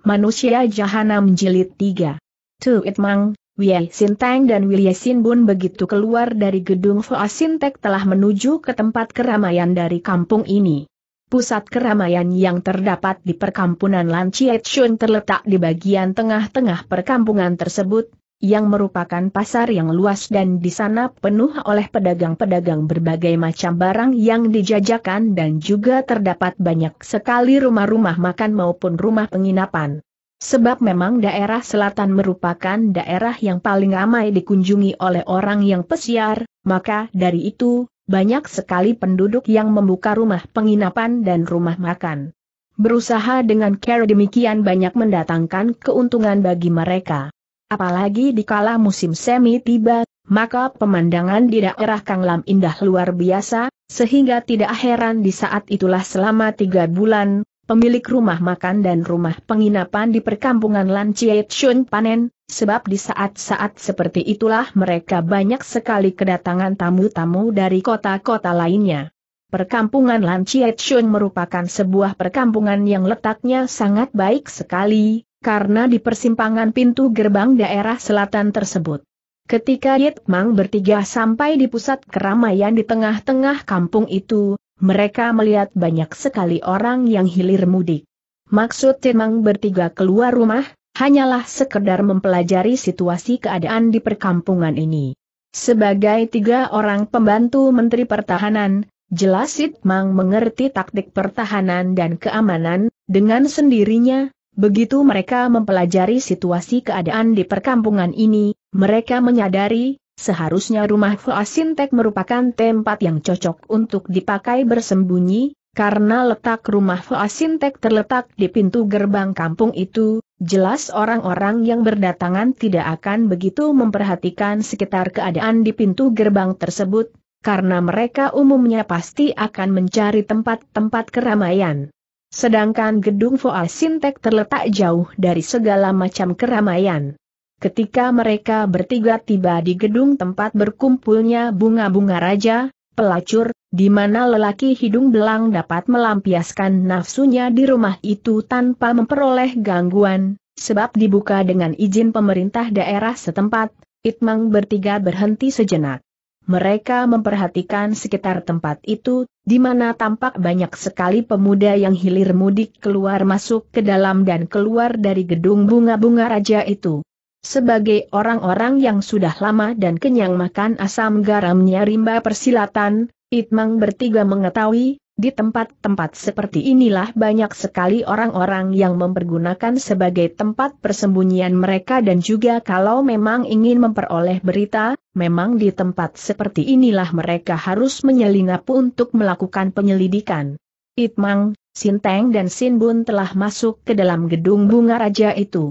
Manusia Jahanam Jilid 3. Tu Mang, Wei Sinteng dan Wilye Sinbun begitu keluar dari gedung Fua Sintek telah menuju ke tempat keramaian dari kampung ini. Pusat keramaian yang terdapat di perkampungan Lan Chiet Shun terletak di bagian tengah-tengah perkampungan tersebut, yang merupakan pasar yang luas dan di sana penuh oleh pedagang-pedagang berbagai macam barang yang dijajakan dan juga terdapat banyak sekali rumah-rumah makan maupun rumah penginapan. Sebab memang daerah selatan merupakan daerah yang paling ramai dikunjungi oleh orang yang pesiar, maka dari itu, banyak sekali penduduk yang membuka rumah penginapan dan rumah makan. Berusaha dengan cara demikian banyak mendatangkan keuntungan bagi mereka. Apalagi di kala musim semi tiba, maka pemandangan di daerah Kanglam indah luar biasa, sehingga tidak heran di saat itulah selama tiga bulan, pemilik rumah makan dan rumah penginapan di perkampungan Lan Chun panen, sebab di saat-saat seperti itulah mereka banyak sekali kedatangan tamu-tamu dari kota-kota lainnya. Perkampungan Lan Chun merupakan sebuah perkampungan yang letaknya sangat baik sekali, karena di persimpangan pintu gerbang daerah selatan tersebut. Ketika Yit Mang bertiga sampai di pusat keramaian di tengah-tengah kampung itu, mereka melihat banyak sekali orang yang hilir mudik. Maksud Yit Mang bertiga keluar rumah, hanyalah sekedar mempelajari situasi keadaan di perkampungan ini. Sebagai tiga orang pembantu Menteri Pertahanan, jelas Yit Mang mengerti taktik pertahanan dan keamanan, dengan sendirinya, Begitu mereka mempelajari situasi keadaan di perkampungan ini, mereka menyadari, seharusnya rumah Sintek merupakan tempat yang cocok untuk dipakai bersembunyi, karena letak rumah Sintek terletak di pintu gerbang kampung itu, jelas orang-orang yang berdatangan tidak akan begitu memperhatikan sekitar keadaan di pintu gerbang tersebut, karena mereka umumnya pasti akan mencari tempat-tempat keramaian. Sedangkan gedung Voa Sintek terletak jauh dari segala macam keramaian. Ketika mereka bertiga tiba di gedung tempat berkumpulnya bunga-bunga raja, pelacur, di mana lelaki hidung belang dapat melampiaskan nafsunya di rumah itu tanpa memperoleh gangguan, sebab dibuka dengan izin pemerintah daerah setempat, Itmang bertiga berhenti sejenak. Mereka memperhatikan sekitar tempat itu, di mana tampak banyak sekali pemuda yang hilir mudik keluar masuk ke dalam dan keluar dari gedung bunga-bunga raja itu. Sebagai orang-orang yang sudah lama dan kenyang makan asam garamnya rimba persilatan, Itmang bertiga mengetahui, di tempat-tempat seperti inilah banyak sekali orang-orang yang mempergunakan sebagai tempat persembunyian mereka dan juga kalau memang ingin memperoleh berita, memang di tempat seperti inilah mereka harus menyelinap untuk melakukan penyelidikan. Itmang, Sinteng dan Sinbun telah masuk ke dalam gedung bunga raja itu.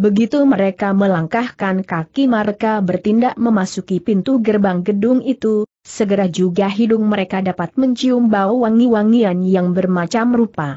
Begitu mereka melangkahkan kaki mereka bertindak memasuki pintu gerbang gedung itu, segera juga hidung mereka dapat mencium bau wangi-wangian yang bermacam rupa.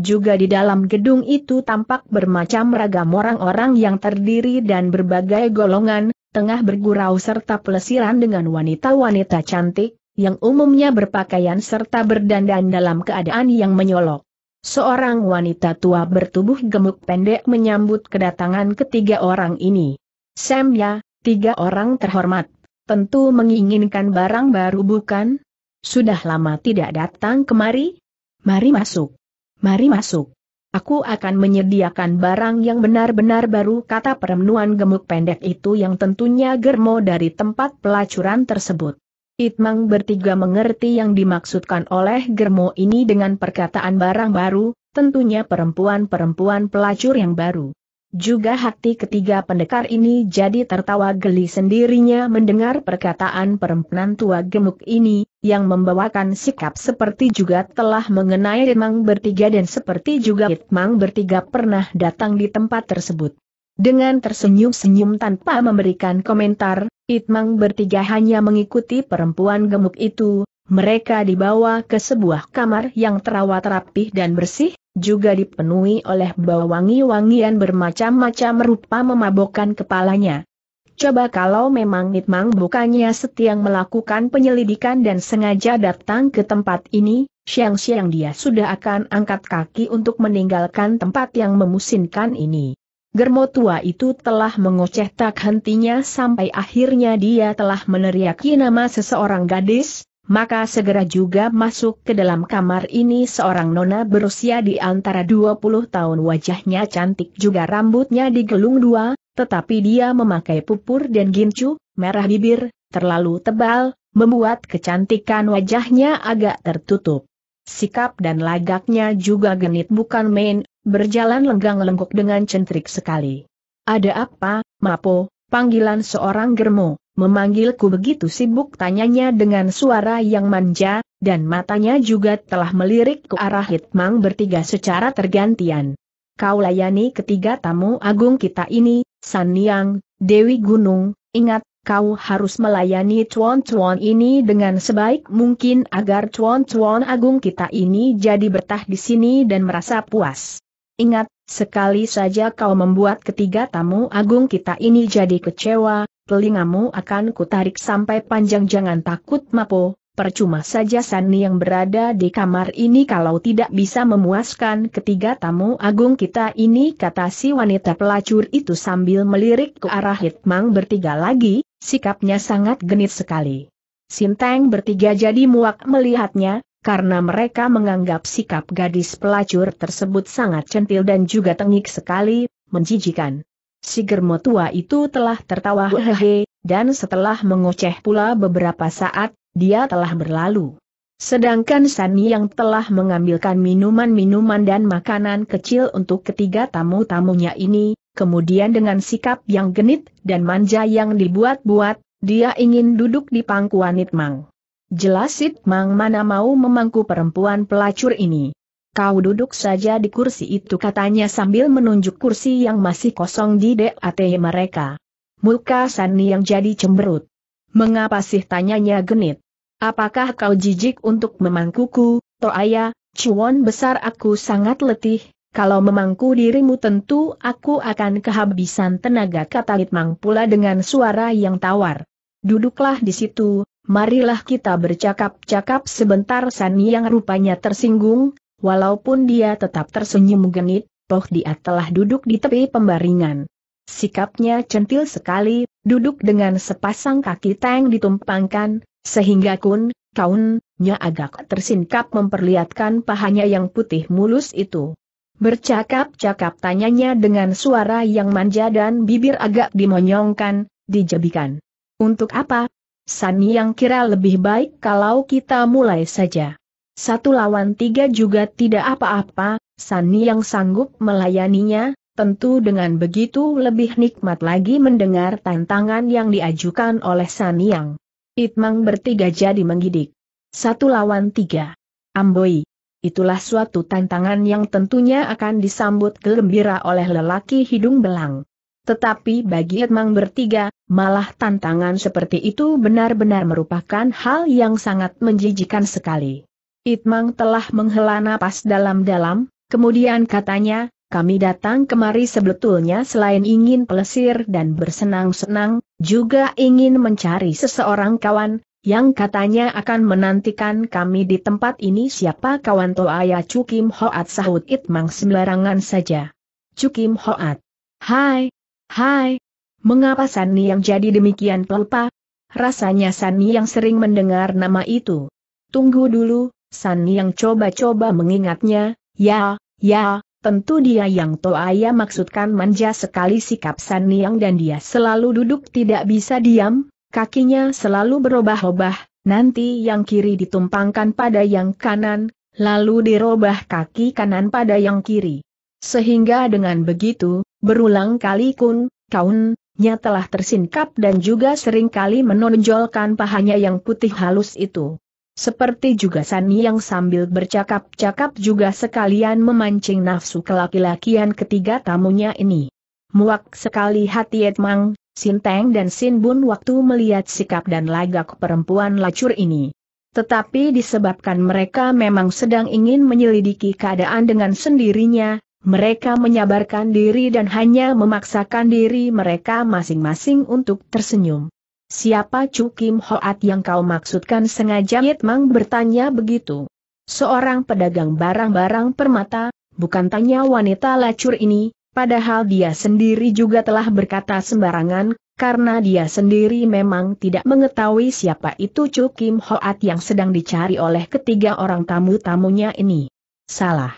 Juga di dalam gedung itu tampak bermacam ragam orang-orang yang terdiri dan berbagai golongan, tengah bergurau serta pelesiran dengan wanita-wanita cantik, yang umumnya berpakaian serta berdandan dalam keadaan yang menyolok. Seorang wanita tua bertubuh gemuk pendek menyambut kedatangan ketiga orang ini. Samya, tiga orang terhormat, tentu menginginkan barang baru bukan? Sudah lama tidak datang kemari? Mari masuk. Mari masuk. Aku akan menyediakan barang yang benar-benar baru kata perempuan gemuk pendek itu yang tentunya germo dari tempat pelacuran tersebut. Itmang bertiga mengerti yang dimaksudkan oleh germo ini dengan perkataan barang baru, tentunya perempuan-perempuan pelacur yang baru. Juga hati ketiga pendekar ini jadi tertawa geli sendirinya mendengar perkataan perempuan tua gemuk ini, yang membawakan sikap seperti juga telah mengenai Hitmang bertiga dan seperti juga Hitmang bertiga pernah datang di tempat tersebut. Dengan tersenyum-senyum tanpa memberikan komentar, Hitmang bertiga hanya mengikuti perempuan gemuk itu, mereka dibawa ke sebuah kamar yang terawat rapih dan bersih, juga dipenuhi oleh bau wangi-wangian bermacam-macam rupa memabokkan kepalanya. Coba kalau memang Nitmang bukannya setiang melakukan penyelidikan dan sengaja datang ke tempat ini, siang-siang dia sudah akan angkat kaki untuk meninggalkan tempat yang memusinkan ini. Germo tua itu telah mengoceh tak hentinya sampai akhirnya dia telah meneriaki nama seseorang gadis, maka segera juga masuk ke dalam kamar ini seorang nona berusia di antara 20 tahun wajahnya cantik juga rambutnya digelung dua, tetapi dia memakai pupur dan gincu, merah bibir, terlalu tebal, membuat kecantikan wajahnya agak tertutup. Sikap dan lagaknya juga genit bukan main, berjalan lenggang lengkok dengan centrik sekali. Ada apa, Mapo? Panggilan seorang germo, Memanggilku begitu sibuk tanyanya dengan suara yang manja, dan matanya juga telah melirik ke arah Hitmang bertiga secara tergantian. Kau layani ketiga tamu agung kita ini, San Niang, Dewi Gunung, ingat, kau harus melayani cuan-cuan ini dengan sebaik mungkin agar cuan-cuan agung kita ini jadi bertah di sini dan merasa puas. Ingat, sekali saja kau membuat ketiga tamu agung kita ini jadi kecewa, telingamu akan kutarik sampai panjang jangan takut Mapo, percuma saja Sani yang berada di kamar ini kalau tidak bisa memuaskan ketiga tamu agung kita ini kata si wanita pelacur itu sambil melirik ke arah Hitmang bertiga lagi, sikapnya sangat genit sekali. Sinteng bertiga jadi muak melihatnya, karena mereka menganggap sikap gadis pelacur tersebut sangat centil dan juga tengik sekali, menjijikan. Si germo tua itu telah tertawa hehehe, dan setelah mengoceh pula beberapa saat, dia telah berlalu. Sedangkan Sani yang telah mengambilkan minuman-minuman dan makanan kecil untuk ketiga tamu-tamunya ini, kemudian dengan sikap yang genit dan manja yang dibuat-buat, dia ingin duduk di pangkuan Itmang. Jelas Itmang mana mau memangku perempuan pelacur ini. Kau duduk saja di kursi itu katanya sambil menunjuk kursi yang masih kosong di DAT mereka. Muka Sani yang jadi cemberut. Mengapa sih tanyanya genit? Apakah kau jijik untuk memangkuku, Toaya, cuan besar aku sangat letih, kalau memangku dirimu tentu aku akan kehabisan tenaga kata Litmang pula dengan suara yang tawar. Duduklah di situ, marilah kita bercakap-cakap sebentar Sani yang rupanya tersinggung, Walaupun dia tetap tersenyum genit, dia telah duduk di tepi pembaringan. Sikapnya centil sekali, duduk dengan sepasang kaki tang ditumpangkan, sehingga kun, kaun,nya agak tersingkap memperlihatkan pahanya yang putih mulus itu. Bercakap-cakap tanyanya dengan suara yang manja dan bibir agak dimonyongkan, dijebikan. Untuk apa? Sani yang kira lebih baik kalau kita mulai saja. Satu lawan tiga juga tidak apa-apa, Sani yang sanggup melayaninya, tentu dengan begitu lebih nikmat lagi mendengar tantangan yang diajukan oleh Sani yang. Itmang bertiga jadi menggidik. Satu lawan tiga. Amboi. Itulah suatu tantangan yang tentunya akan disambut gembira oleh lelaki hidung belang. Tetapi bagi Itmang bertiga, malah tantangan seperti itu benar-benar merupakan hal yang sangat menjijikan sekali. Itmang telah menghela napas dalam-dalam, kemudian katanya, kami datang kemari sebetulnya selain ingin pelesir dan bersenang-senang, juga ingin mencari seseorang kawan, yang katanya akan menantikan kami di tempat ini siapa kawan Toaya Cukim Hoat sahut Itmang sembarangan saja. Cukim Hoat. Hai, hai, mengapa Sani yang jadi demikian pelupa? Rasanya Sani yang sering mendengar nama itu. Tunggu dulu, San yang coba-coba mengingatnya, ya, ya, tentu dia yang Toaya maksudkan manja sekali sikap San yang dan dia selalu duduk tidak bisa diam, kakinya selalu berubah-ubah, nanti yang kiri ditumpangkan pada yang kanan, lalu dirobah kaki kanan pada yang kiri. Sehingga dengan begitu, berulang kali kun, kaun, telah tersingkap dan juga seringkali menonjolkan pahanya yang putih halus itu. Seperti juga Sani yang sambil bercakap-cakap juga sekalian memancing nafsu kelaki-lakian ketiga tamunya ini. Muak sekali hati Edmang, Sinteng dan Sin Bun waktu melihat sikap dan lagak perempuan lacur ini. Tetapi disebabkan mereka memang sedang ingin menyelidiki keadaan dengan sendirinya, mereka menyabarkan diri dan hanya memaksakan diri mereka masing-masing untuk tersenyum. Siapa Chu Kim Hoat yang kau maksudkan sengaja Yit Mang bertanya begitu. Seorang pedagang barang-barang permata, bukan tanya wanita lacur ini, padahal dia sendiri juga telah berkata sembarangan, karena dia sendiri memang tidak mengetahui siapa itu Chu Kim Hoat yang sedang dicari oleh ketiga orang tamu-tamunya ini. Salah.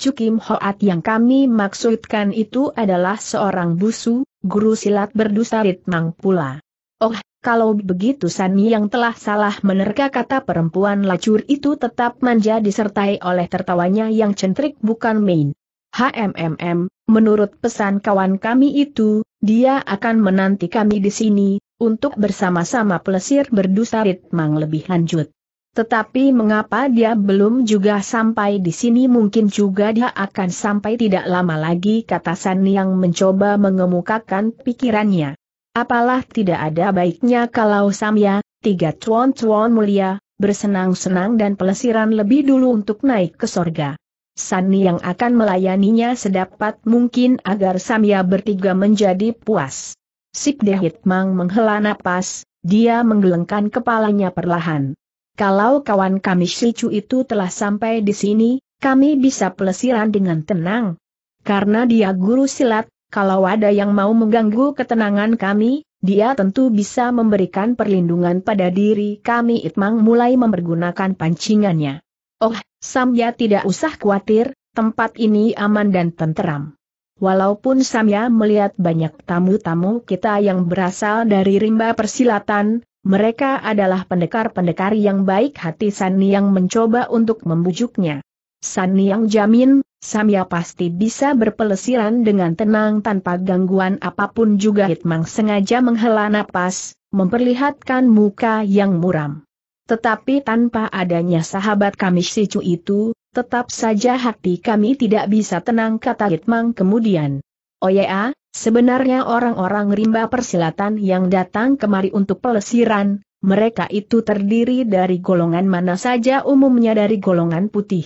Chu Kim Hoat yang kami maksudkan itu adalah seorang busu, guru silat berdusta Mang pula. Oh, kalau begitu San yang telah salah menerka kata perempuan lacur itu tetap manja disertai oleh tertawanya yang centrik bukan main. HMMM, menurut pesan kawan kami itu, dia akan menanti kami di sini, untuk bersama-sama plesir berdusta ritmang lebih lanjut. Tetapi mengapa dia belum juga sampai di sini mungkin juga dia akan sampai tidak lama lagi kata San yang mencoba mengemukakan pikirannya. Apalah tidak ada baiknya kalau Samya, tiga cuan-cuan mulia, bersenang-senang dan pelesiran lebih dulu untuk naik ke sorga. Sani yang akan melayaninya sedapat mungkin agar Samya bertiga menjadi puas. Sip Mang menghela napas, dia menggelengkan kepalanya perlahan. Kalau kawan kami Silcu itu telah sampai di sini, kami bisa pelesiran dengan tenang. Karena dia guru silat, kalau ada yang mau mengganggu ketenangan kami, dia tentu bisa memberikan perlindungan pada diri kami Itmang mulai mempergunakan pancingannya. Oh, Samya tidak usah khawatir, tempat ini aman dan tenteram. Walaupun Samya melihat banyak tamu-tamu kita yang berasal dari rimba persilatan, mereka adalah pendekar-pendekar yang baik hati Sani yang mencoba untuk membujuknya. Sani yang jamin, Samya pasti bisa berpelesiran dengan tenang tanpa gangguan apapun juga Hitmang sengaja menghela napas, memperlihatkan muka yang muram. Tetapi tanpa adanya sahabat kami Sicu itu, tetap saja hati kami tidak bisa tenang kata Hitmang kemudian. Oya, oh sebenarnya orang-orang rimba persilatan yang datang kemari untuk pelesiran, mereka itu terdiri dari golongan mana saja umumnya dari golongan putih.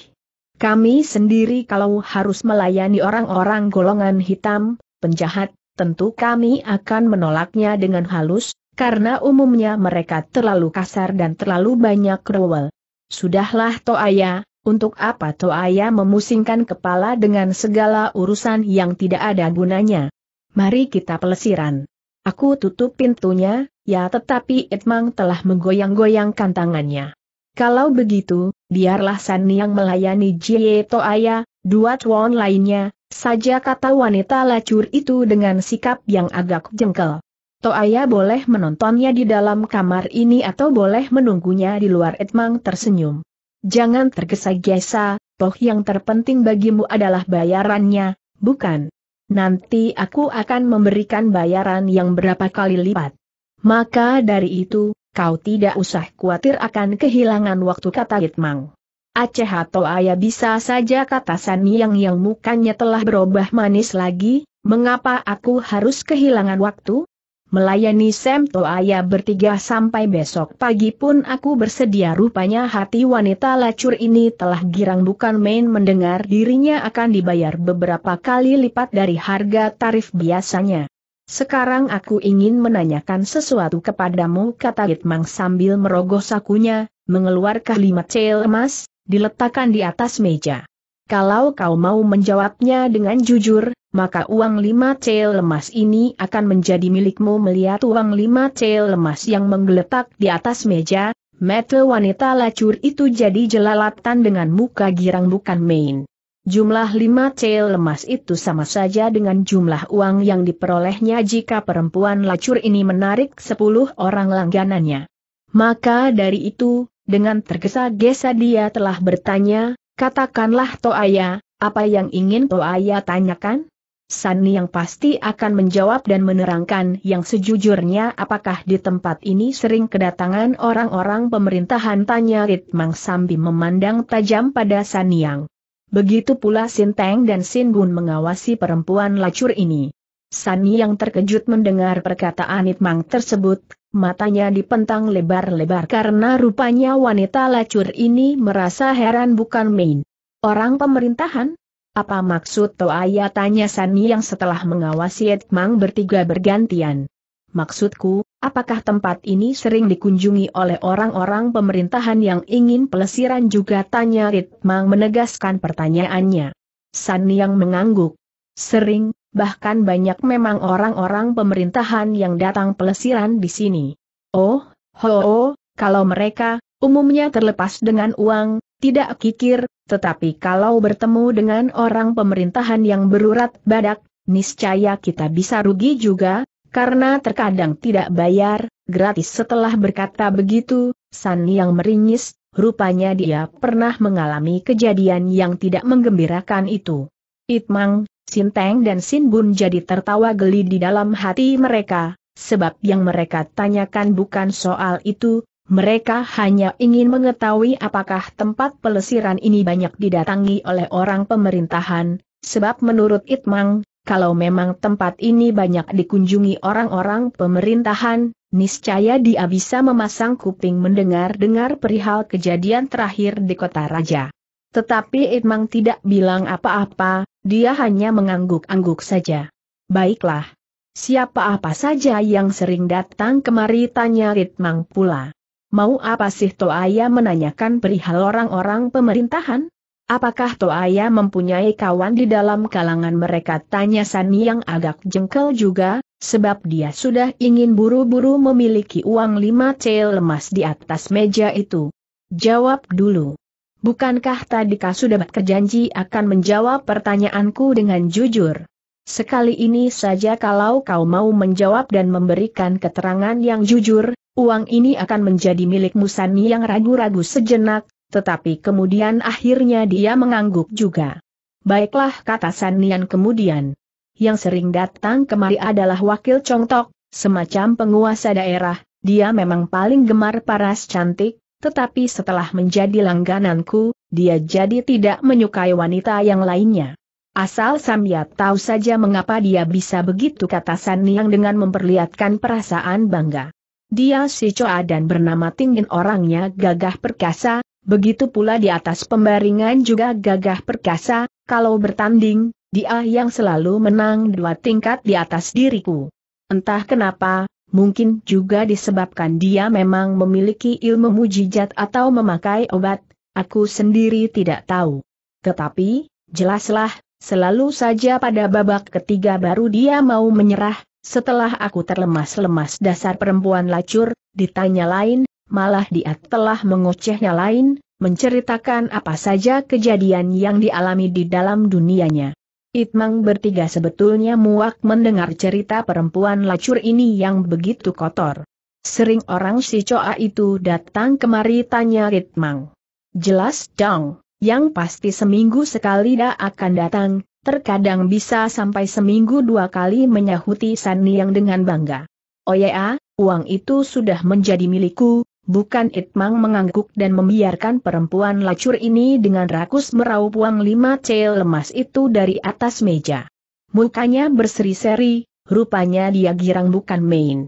Kami sendiri kalau harus melayani orang-orang golongan hitam, penjahat, tentu kami akan menolaknya dengan halus, karena umumnya mereka terlalu kasar dan terlalu banyak cruel. Sudahlah Toaya, untuk apa Toaya memusingkan kepala dengan segala urusan yang tidak ada gunanya? Mari kita pelesiran. Aku tutup pintunya, ya tetapi Edmang telah menggoyang-goyangkan tangannya. Kalau begitu, biarlah San yang melayani Jie Toaya, dua tuan lainnya, saja kata wanita lacur itu dengan sikap yang agak jengkel. Toaya boleh menontonnya di dalam kamar ini atau boleh menunggunya di luar Edmang tersenyum. Jangan tergesa-gesa, toh yang terpenting bagimu adalah bayarannya, bukan? Nanti aku akan memberikan bayaran yang berapa kali lipat. Maka dari itu, kau tidak usah khawatir akan kehilangan waktu kata Hitmang. Aceh atau ayah bisa saja kata Saniang yang mukanya telah berubah manis lagi, mengapa aku harus kehilangan waktu? Melayani Sam ayah bertiga sampai besok pagi pun aku bersedia rupanya hati wanita lacur ini telah girang bukan main mendengar dirinya akan dibayar beberapa kali lipat dari harga tarif biasanya. Sekarang aku ingin menanyakan sesuatu kepadamu kata Gitmang sambil merogoh sakunya, mengeluarkan lima cel emas, diletakkan di atas meja. Kalau kau mau menjawabnya dengan jujur, maka uang lima cel emas ini akan menjadi milikmu melihat uang lima cel emas yang menggeletak di atas meja, metel wanita lacur itu jadi jelalatan dengan muka girang bukan main. Jumlah lima cel lemas itu sama saja dengan jumlah uang yang diperolehnya jika perempuan lacur ini menarik sepuluh orang langganannya. Maka dari itu, dengan tergesa-gesa dia telah bertanya, katakanlah Toaya, apa yang ingin Toaya tanyakan? Sani yang pasti akan menjawab dan menerangkan yang sejujurnya apakah di tempat ini sering kedatangan orang-orang pemerintahan tanya Ritmang sambil memandang tajam pada yang. Begitu pula Sin Teng dan Sin Bun mengawasi perempuan lacur ini. Sani yang terkejut mendengar perkataan Itmang tersebut, matanya dipentang lebar-lebar karena rupanya wanita lacur ini merasa heran bukan main. Orang pemerintahan? Apa maksud Toaya tanya Sani yang setelah mengawasi Itmang bertiga bergantian. Maksudku, Apakah tempat ini sering dikunjungi oleh orang-orang pemerintahan yang ingin pelesiran juga tanya Ritmang menegaskan pertanyaannya. San yang mengangguk. Sering, bahkan banyak memang orang-orang pemerintahan yang datang pelesiran di sini. Oh, ho, ho kalau mereka, umumnya terlepas dengan uang, tidak kikir, tetapi kalau bertemu dengan orang pemerintahan yang berurat badak, niscaya kita bisa rugi juga, karena terkadang tidak bayar, gratis setelah berkata begitu, San yang meringis, rupanya dia pernah mengalami kejadian yang tidak menggembirakan itu. Itmang, Sinteng dan Sin Bun jadi tertawa geli di dalam hati mereka, sebab yang mereka tanyakan bukan soal itu, mereka hanya ingin mengetahui apakah tempat pelesiran ini banyak didatangi oleh orang pemerintahan, sebab menurut Itmang, kalau memang tempat ini banyak dikunjungi orang-orang pemerintahan, niscaya dia bisa memasang kuping mendengar-dengar perihal kejadian terakhir di kota raja. Tetapi Edmang tidak bilang apa-apa, dia hanya mengangguk-angguk saja. Baiklah. Siapa apa saja yang sering datang kemari tanya Edmang pula. Mau apa sih Toaya menanyakan perihal orang-orang pemerintahan? Apakah Toaya mempunyai kawan di dalam kalangan mereka? Tanya Sani yang agak jengkel juga, sebab dia sudah ingin buru-buru memiliki uang lima cel lemas di atas meja itu. Jawab dulu. Bukankah tadi kau sudah berjanji akan menjawab pertanyaanku dengan jujur? Sekali ini saja kalau kau mau menjawab dan memberikan keterangan yang jujur, uang ini akan menjadi milikmu Sani yang ragu-ragu sejenak, tetapi kemudian akhirnya dia mengangguk juga. Baiklah kata Sanian kemudian. Yang sering datang kemari adalah wakil congtok, semacam penguasa daerah, dia memang paling gemar paras cantik, tetapi setelah menjadi langgananku, dia jadi tidak menyukai wanita yang lainnya. Asal Samyat tahu saja mengapa dia bisa begitu kata Niang dengan memperlihatkan perasaan bangga. Dia si coa dan bernama tingin orangnya gagah perkasa, Begitu pula di atas pembaringan juga gagah perkasa, kalau bertanding, dia yang selalu menang dua tingkat di atas diriku. Entah kenapa, mungkin juga disebabkan dia memang memiliki ilmu mujijat atau memakai obat, aku sendiri tidak tahu. Tetapi, jelaslah, selalu saja pada babak ketiga baru dia mau menyerah, setelah aku terlemas-lemas dasar perempuan lacur, ditanya lain, malah dia telah mengocehnya lain, menceritakan apa saja kejadian yang dialami di dalam dunianya. Itmang bertiga sebetulnya muak mendengar cerita perempuan lacur ini yang begitu kotor. Sering orang si Coa itu datang kemari tanya Itmang. Jelas dong, yang pasti seminggu sekali dah akan datang, terkadang bisa sampai seminggu dua kali menyahuti Sani yang dengan bangga. Oh ya, uang itu sudah menjadi milikku, Bukan Itmang mengangguk dan membiarkan perempuan lacur ini dengan rakus meraup uang lima cel lemas itu dari atas meja. Mukanya berseri-seri, rupanya dia girang bukan main.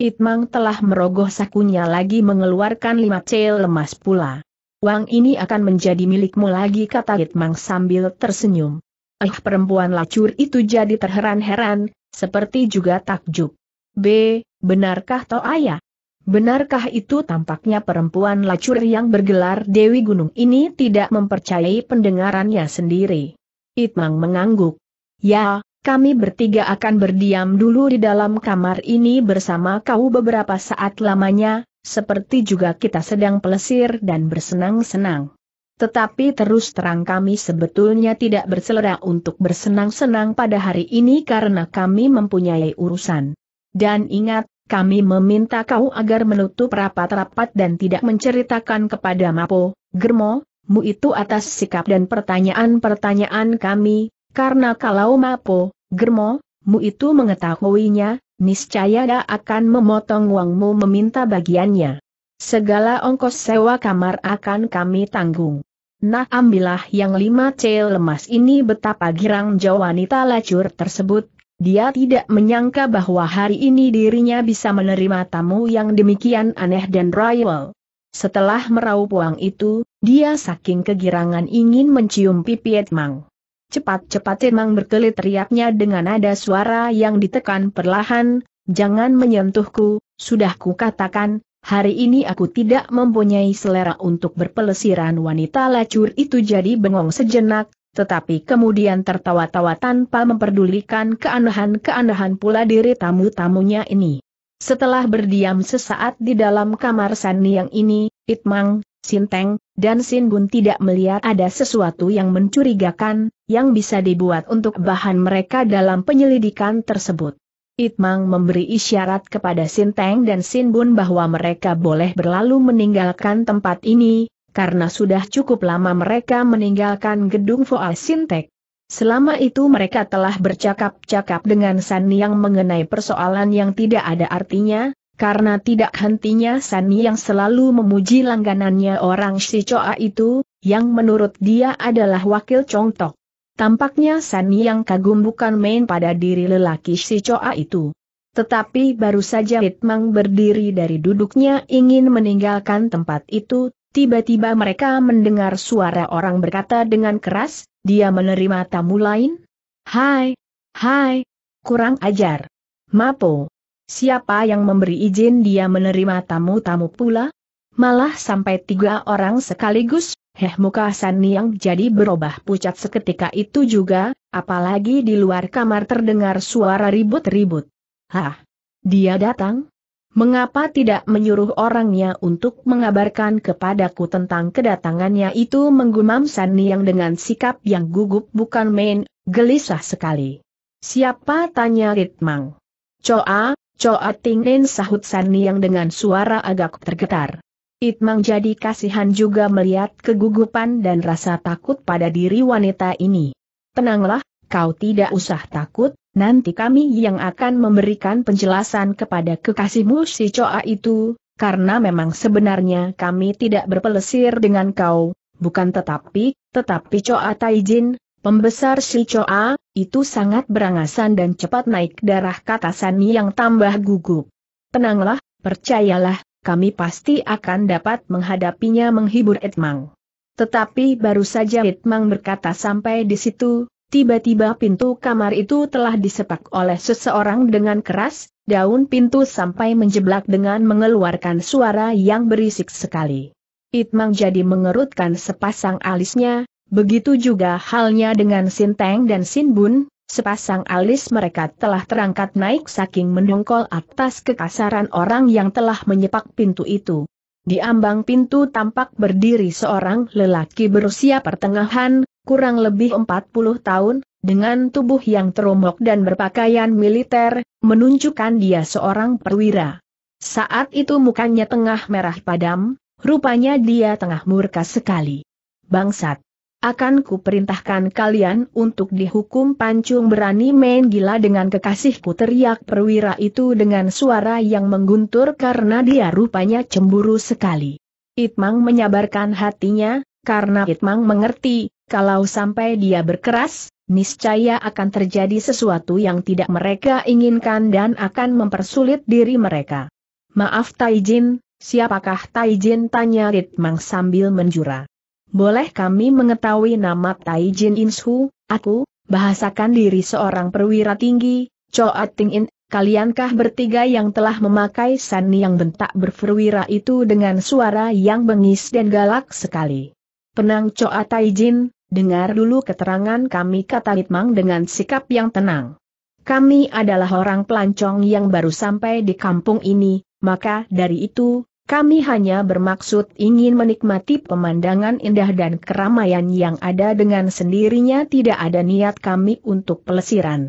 Itmang telah merogoh sakunya lagi mengeluarkan lima cel lemas pula. Uang ini akan menjadi milikmu lagi kata Itmang sambil tersenyum. Eh perempuan lacur itu jadi terheran-heran, seperti juga takjub. B, benarkah toh ayah? Benarkah itu tampaknya perempuan lacur yang bergelar Dewi Gunung ini tidak mempercayai pendengarannya sendiri? Itmang mengangguk. Ya, kami bertiga akan berdiam dulu di dalam kamar ini bersama kau beberapa saat lamanya, seperti juga kita sedang pelesir dan bersenang-senang. Tetapi terus terang kami sebetulnya tidak berselera untuk bersenang-senang pada hari ini karena kami mempunyai urusan. Dan ingat, kami meminta kau agar menutup rapat-rapat dan tidak menceritakan kepada Mapo, Germo, mu itu atas sikap dan pertanyaan-pertanyaan kami, karena kalau Mapo, Germo, mu itu mengetahuinya, niscaya dia akan memotong uangmu meminta bagiannya. Segala ongkos sewa kamar akan kami tanggung. Nah ambillah yang lima cel lemas ini betapa girang jawanita lacur tersebut, dia tidak menyangka bahwa hari ini dirinya bisa menerima tamu yang demikian aneh dan royal. Setelah meraup uang itu, dia saking kegirangan ingin mencium pipi Edmang. Cepat-cepat Edmang berkelit teriaknya dengan nada suara yang ditekan perlahan, jangan menyentuhku, sudah kukatakan, hari ini aku tidak mempunyai selera untuk berpelesiran wanita lacur itu jadi bengong sejenak, tetapi kemudian tertawa-tawa tanpa memperdulikan keanehan-keanehan pula diri tamu-tamunya ini. Setelah berdiam sesaat di dalam kamar sani yang ini, Itmang, Sinteng, dan Sinbun tidak melihat ada sesuatu yang mencurigakan, yang bisa dibuat untuk bahan mereka dalam penyelidikan tersebut. Itmang memberi isyarat kepada Sinteng dan Sinbun bahwa mereka boleh berlalu meninggalkan tempat ini, karena sudah cukup lama mereka meninggalkan gedung Voal Sintek. Selama itu mereka telah bercakap-cakap dengan San Yang mengenai persoalan yang tidak ada artinya, karena tidak hentinya San Yang selalu memuji langganannya orang Si Shichoa itu, yang menurut dia adalah wakil Tok. Tampaknya San Yang kagum bukan main pada diri lelaki Si Shichoa itu. Tetapi baru saja Ritmang berdiri dari duduknya ingin meninggalkan tempat itu, tiba-tiba mereka mendengar suara orang berkata dengan keras, dia menerima tamu lain? Hai, hai, kurang ajar. Mapo, siapa yang memberi izin dia menerima tamu-tamu pula? Malah sampai tiga orang sekaligus, heh muka Sani yang jadi berubah pucat seketika itu juga, apalagi di luar kamar terdengar suara ribut-ribut. Hah, dia datang? Mengapa tidak menyuruh orangnya untuk mengabarkan kepadaku tentang kedatangannya itu menggumam Sani yang dengan sikap yang gugup bukan main, gelisah sekali. Siapa tanya Ritmang? Coa, Coa Tingin sahut Sani yang dengan suara agak tergetar. Itmang jadi kasihan juga melihat kegugupan dan rasa takut pada diri wanita ini. Tenanglah, kau tidak usah takut, Nanti kami yang akan memberikan penjelasan kepada kekasihmu si Coa itu, karena memang sebenarnya kami tidak berpelesir dengan kau, bukan tetapi, tetapi Coa Taijin, pembesar si Coa, itu sangat berangasan dan cepat naik darah kata Sani yang tambah gugup. Tenanglah, percayalah, kami pasti akan dapat menghadapinya menghibur Edmang. Tetapi baru saja Edmang berkata sampai di situ, Tiba-tiba pintu kamar itu telah disepak oleh seseorang dengan keras, daun pintu sampai menjeblak dengan mengeluarkan suara yang berisik sekali. Itmang jadi mengerutkan sepasang alisnya, begitu juga halnya dengan Sinteng dan Sinbun, sepasang alis mereka telah terangkat naik saking mendongkol atas kekasaran orang yang telah menyepak pintu itu. Di ambang pintu tampak berdiri seorang lelaki berusia pertengahan, kurang lebih 40 tahun, dengan tubuh yang teromok dan berpakaian militer, menunjukkan dia seorang perwira. Saat itu mukanya tengah merah padam, rupanya dia tengah murka sekali. Bangsat! Akan kuperintahkan kalian untuk dihukum pancung berani main gila dengan kekasihku teriak perwira itu dengan suara yang mengguntur karena dia rupanya cemburu sekali. Itmang menyabarkan hatinya, karena Itmang mengerti, kalau sampai dia berkeras, niscaya akan terjadi sesuatu yang tidak mereka inginkan dan akan mempersulit diri mereka. Maaf Taijin, siapakah Taijin? Tanya Ritmang sambil menjura. Boleh kami mengetahui nama Taijin Inshu, aku, bahasakan diri seorang perwira tinggi, Choa tingin, kaliankah bertiga yang telah memakai sani yang bentak berperwira itu dengan suara yang bengis dan galak sekali? Penang Choa Taijin, Dengar dulu keterangan kami kata Litmang dengan sikap yang tenang. Kami adalah orang pelancong yang baru sampai di kampung ini, maka dari itu, kami hanya bermaksud ingin menikmati pemandangan indah dan keramaian yang ada dengan sendirinya tidak ada niat kami untuk pelesiran.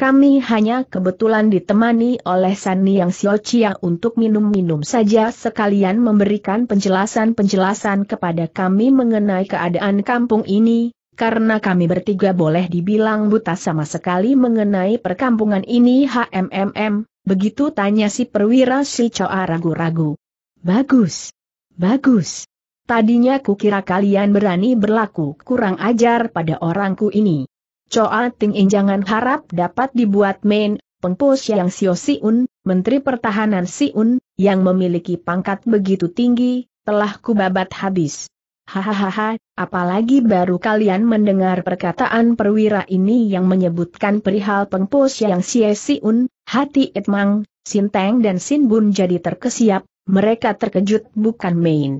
Kami hanya kebetulan ditemani oleh San Yang Xiao untuk minum-minum saja sekalian memberikan penjelasan-penjelasan kepada kami mengenai keadaan kampung ini, karena kami bertiga boleh dibilang buta sama sekali mengenai perkampungan ini HMMM, begitu tanya si perwira si Choa ragu-ragu. Bagus. Bagus. Tadinya kukira kalian berani berlaku kurang ajar pada orangku ini. Coa Ting In jangan harap dapat dibuat main, pengpus yang Sio Siun, Menteri Pertahanan Siun, yang memiliki pangkat begitu tinggi, telah kubabat habis. Hahaha, apalagi baru kalian mendengar perkataan perwira ini yang menyebutkan perihal pengpus yang Sio Siun, hati Sin Teng dan Sin Bun jadi terkesiap, mereka terkejut bukan main.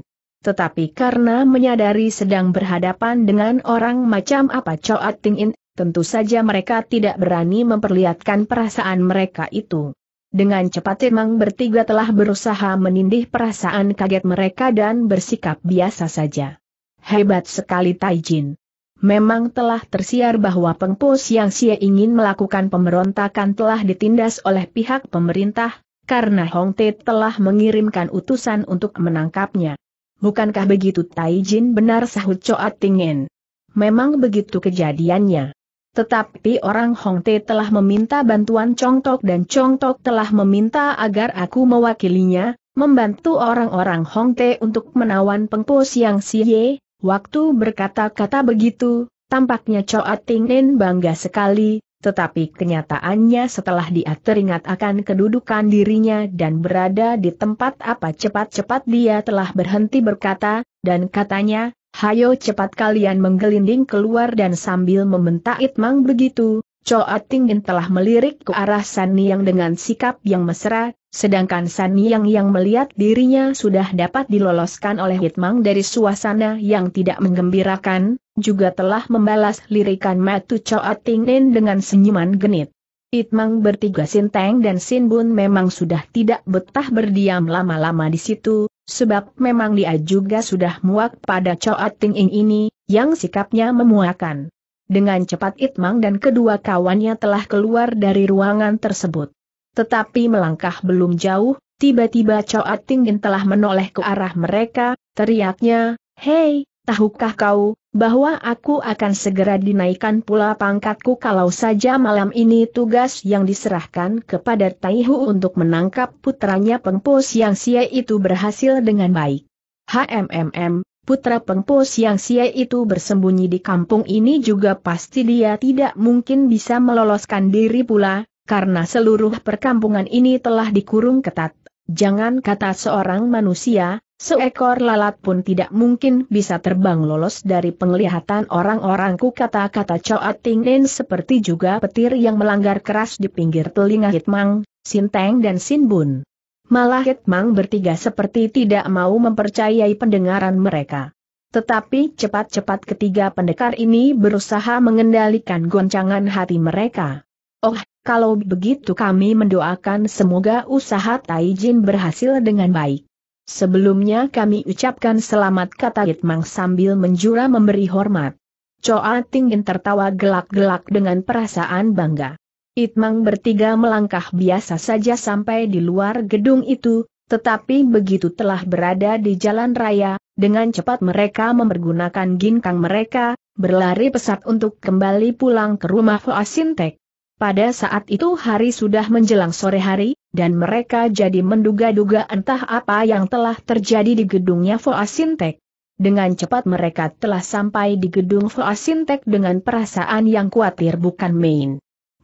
Tetapi karena menyadari sedang berhadapan dengan orang macam apa Coa Ting In tentu saja mereka tidak berani memperlihatkan perasaan mereka itu. Dengan cepat Emang bertiga telah berusaha menindih perasaan kaget mereka dan bersikap biasa saja. Hebat sekali Taijin. Memang telah tersiar bahwa pengpus yang sia ingin melakukan pemberontakan telah ditindas oleh pihak pemerintah, karena Hong Te telah mengirimkan utusan untuk menangkapnya. Bukankah begitu Taijin benar sahut Coat Tingin? Memang begitu kejadiannya. Tetapi orang Hongte telah meminta bantuan Tok dan Tok telah meminta agar aku mewakilinya, membantu orang-orang Hongte untuk menawan pengpo Siang Siye. Waktu berkata-kata begitu, tampaknya Choa Ting Nen bangga sekali, tetapi kenyataannya setelah dia teringat akan kedudukan dirinya dan berada di tempat apa cepat-cepat dia telah berhenti berkata, dan katanya, Hayo cepat kalian menggelinding keluar dan sambil membentak itmang begitu, Choa Tingin telah melirik ke arah San Niang dengan sikap yang mesra, sedangkan San Niang yang melihat dirinya sudah dapat diloloskan oleh Hitmang dari suasana yang tidak menggembirakan, juga telah membalas lirikan Matu Choa Tingin dengan senyuman genit. Itmang bertiga Sinteng dan Sinbun memang sudah tidak betah berdiam lama-lama di situ, sebab memang dia juga sudah muak pada Choa Ting Ing ini, yang sikapnya memuakan. Dengan cepat Itmang dan kedua kawannya telah keluar dari ruangan tersebut. Tetapi melangkah belum jauh, tiba-tiba Choa Ting Ing telah menoleh ke arah mereka, teriaknya, Hei, tahukah kau, bahwa aku akan segera dinaikkan pula pangkatku kalau saja malam ini tugas yang diserahkan kepada Taihu untuk menangkap putranya Pengpo yang Sia itu berhasil dengan baik. HMMM, putra Pengpo yang Sia itu bersembunyi di kampung ini juga pasti dia tidak mungkin bisa meloloskan diri pula, karena seluruh perkampungan ini telah dikurung ketat. Jangan kata seorang manusia, Seekor lalat pun tidak mungkin bisa terbang lolos dari penglihatan orang-orangku kata-kata Choa Ting Nen seperti juga petir yang melanggar keras di pinggir telinga Hitmang, Sinteng dan Sinbun. Malah Hitmang bertiga seperti tidak mau mempercayai pendengaran mereka. Tetapi cepat-cepat ketiga pendekar ini berusaha mengendalikan goncangan hati mereka. Oh, kalau begitu kami mendoakan semoga usaha Taijin berhasil dengan baik. Sebelumnya kami ucapkan selamat kata Itmang sambil menjura memberi hormat. Coa Tingin tertawa gelak-gelak dengan perasaan bangga. Itmang bertiga melangkah biasa saja sampai di luar gedung itu, tetapi begitu telah berada di jalan raya, dengan cepat mereka mempergunakan ginkang mereka, berlari pesat untuk kembali pulang ke rumah Foasintek. Pada saat itu hari sudah menjelang sore hari, dan mereka jadi menduga-duga entah apa yang telah terjadi di gedungnya Voasintek. Dengan cepat mereka telah sampai di gedung Voasintek dengan perasaan yang khawatir bukan main.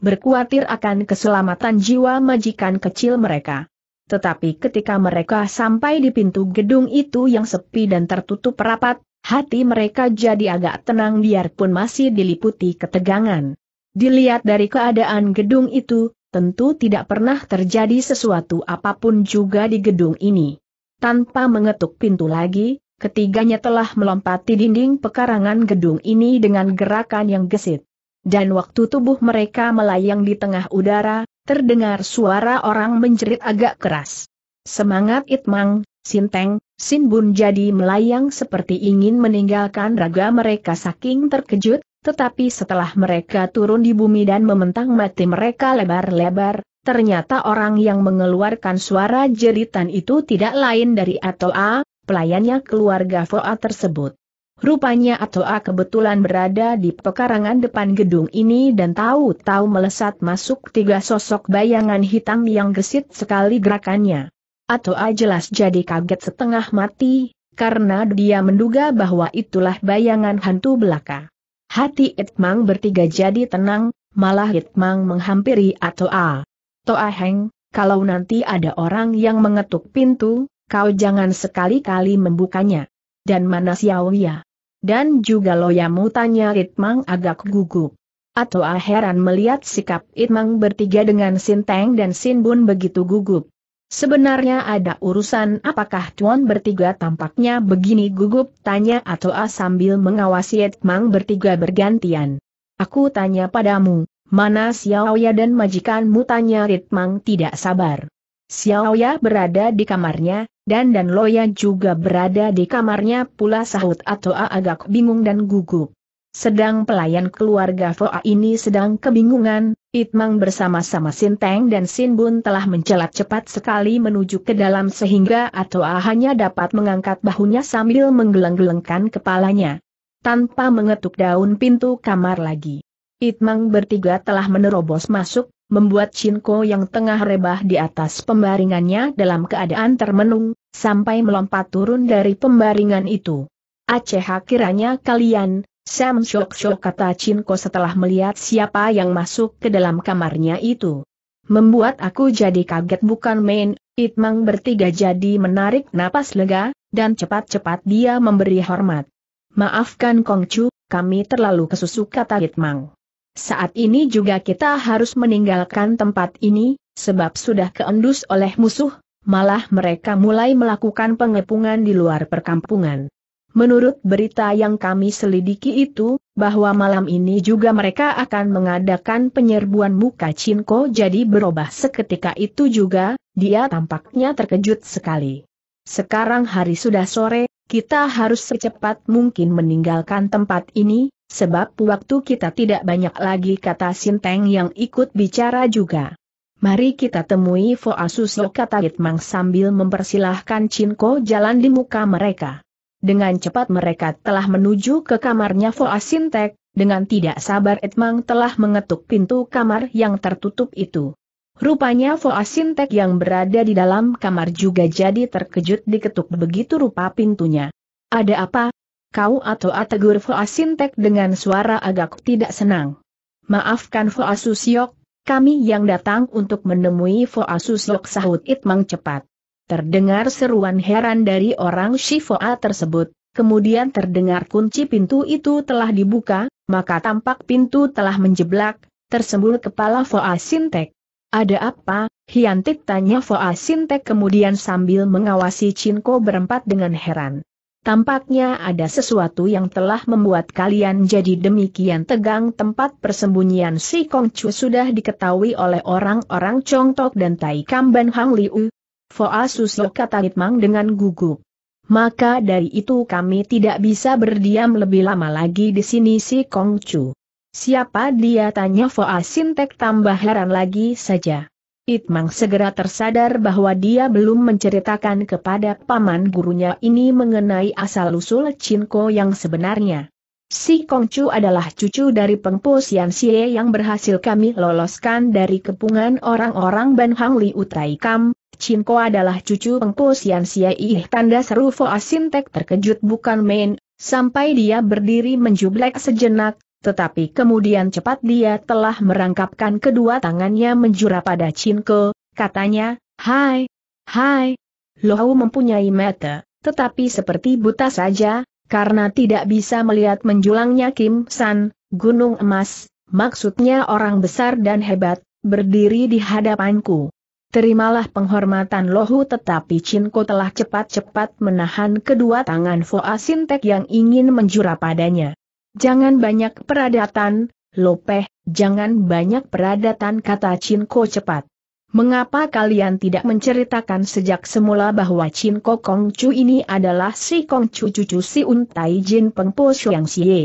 Berkuatir akan keselamatan jiwa majikan kecil mereka. Tetapi ketika mereka sampai di pintu gedung itu yang sepi dan tertutup rapat, hati mereka jadi agak tenang biarpun masih diliputi ketegangan. Dilihat dari keadaan gedung itu, tentu tidak pernah terjadi sesuatu apapun juga di gedung ini. Tanpa mengetuk pintu lagi, ketiganya telah melompati dinding pekarangan gedung ini dengan gerakan yang gesit. Dan waktu tubuh mereka melayang di tengah udara, terdengar suara orang menjerit agak keras. Semangat Itmang, Sinteng, Sinbun jadi melayang seperti ingin meninggalkan raga mereka saking terkejut, tetapi setelah mereka turun di bumi dan mementang mati mereka lebar-lebar, ternyata orang yang mengeluarkan suara jeritan itu tidak lain dari Atoa, pelayannya keluarga Foa tersebut. Rupanya Atoa kebetulan berada di pekarangan depan gedung ini dan tahu-tahu melesat masuk tiga sosok bayangan hitam yang gesit sekali gerakannya. Atoa jelas jadi kaget setengah mati, karena dia menduga bahwa itulah bayangan hantu belaka. Hati Itmang bertiga jadi tenang, malah Itmang menghampiri Atoa. Toa Heng, kalau nanti ada orang yang mengetuk pintu, kau jangan sekali-kali membukanya. Dan mana Xiaoya? Dan juga loyamu tanya Itmang agak gugup. Atoa heran melihat sikap Itmang bertiga dengan Sinteng dan Sinbun begitu gugup. Sebenarnya ada urusan apakah Tuan bertiga tampaknya begini gugup tanya atau sambil mengawasi Edmang bertiga bergantian. Aku tanya padamu, mana Xiaoya dan majikanmu tanya Ritmang tidak sabar. Xiaoya berada di kamarnya, dan dan Loya juga berada di kamarnya pula sahut atau agak bingung dan gugup. Sedang pelayan keluarga Foa ini sedang kebingungan, Itmang bersama-sama Sinteng dan Sinbun telah mencelat cepat sekali menuju ke dalam sehingga Atoa hanya dapat mengangkat bahunya sambil menggeleng-gelengkan kepalanya. Tanpa mengetuk daun pintu kamar lagi. Itmang bertiga telah menerobos masuk, membuat Ko yang tengah rebah di atas pembaringannya dalam keadaan termenung, sampai melompat turun dari pembaringan itu. Aceh kiranya kalian, Sam syok-syok kata Cinko setelah melihat siapa yang masuk ke dalam kamarnya itu. Membuat aku jadi kaget bukan main, Itmang bertiga jadi menarik napas lega, dan cepat-cepat dia memberi hormat. Maafkan Kongcu, kami terlalu kesusuk kata Itmang. Saat ini juga kita harus meninggalkan tempat ini, sebab sudah keendus oleh musuh, malah mereka mulai melakukan pengepungan di luar perkampungan. Menurut berita yang kami selidiki itu, bahwa malam ini juga mereka akan mengadakan penyerbuan muka Cinko jadi berubah seketika itu juga, dia tampaknya terkejut sekali. Sekarang hari sudah sore, kita harus secepat mungkin meninggalkan tempat ini, sebab waktu kita tidak banyak lagi kata Sinteng yang ikut bicara juga. Mari kita temui Fo Asusio kata Gitmang sambil mempersilahkan Cinko jalan di muka mereka. Dengan cepat mereka telah menuju ke kamarnya Foa Asintek. dengan tidak sabar Edmang telah mengetuk pintu kamar yang tertutup itu. Rupanya Foa Asintek yang berada di dalam kamar juga jadi terkejut diketuk begitu rupa pintunya. Ada apa? Kau atau Ategur Foa Asintek dengan suara agak tidak senang. Maafkan Foa Susiok, kami yang datang untuk menemui Foa Susiok sahut Itmang cepat. Terdengar seruan heran dari orang Shifoa tersebut, kemudian terdengar kunci pintu itu telah dibuka, maka tampak pintu telah menjeblak, tersembul kepala Foa Sintek. Ada apa? Hiantik tanya Foa Sintek kemudian sambil mengawasi Cinko berempat dengan heran. Tampaknya ada sesuatu yang telah membuat kalian jadi demikian tegang tempat persembunyian si Kongcu sudah diketahui oleh orang-orang Congtok dan Tai Kamban Hang Liu, Foa Susio kata Nitmang dengan gugup. Maka dari itu kami tidak bisa berdiam lebih lama lagi di sini si Kong Chu. Siapa dia tanya Foa Sintek tambah heran lagi saja. Itmang segera tersadar bahwa dia belum menceritakan kepada paman gurunya ini mengenai asal-usul Cinko yang sebenarnya. Si Kong Chu adalah cucu dari Pengpo Sian Xie yang berhasil kami loloskan dari kepungan orang-orang Ban Hang Li Utai Kam, Cinco adalah cucu Pengpo Sian Sia tanda seru Foa Sintek terkejut bukan main, sampai dia berdiri menjublek sejenak, tetapi kemudian cepat dia telah merangkapkan kedua tangannya menjura pada Cinco, katanya, Hai, hai, Lohau mempunyai mata, tetapi seperti buta saja, karena tidak bisa melihat menjulangnya Kim San, Gunung Emas, maksudnya orang besar dan hebat, berdiri di hadapanku. Terimalah penghormatan lohu tetapi Cinko telah cepat-cepat menahan kedua tangan Foa Sintek yang ingin menjura padanya. Jangan banyak peradatan, Lopeh, jangan banyak peradatan kata Cinko cepat. Mengapa kalian tidak menceritakan sejak semula bahwa Cinko Kongcu ini adalah si Kongcu cucu si Untai Jin Pengpo Yang Siye?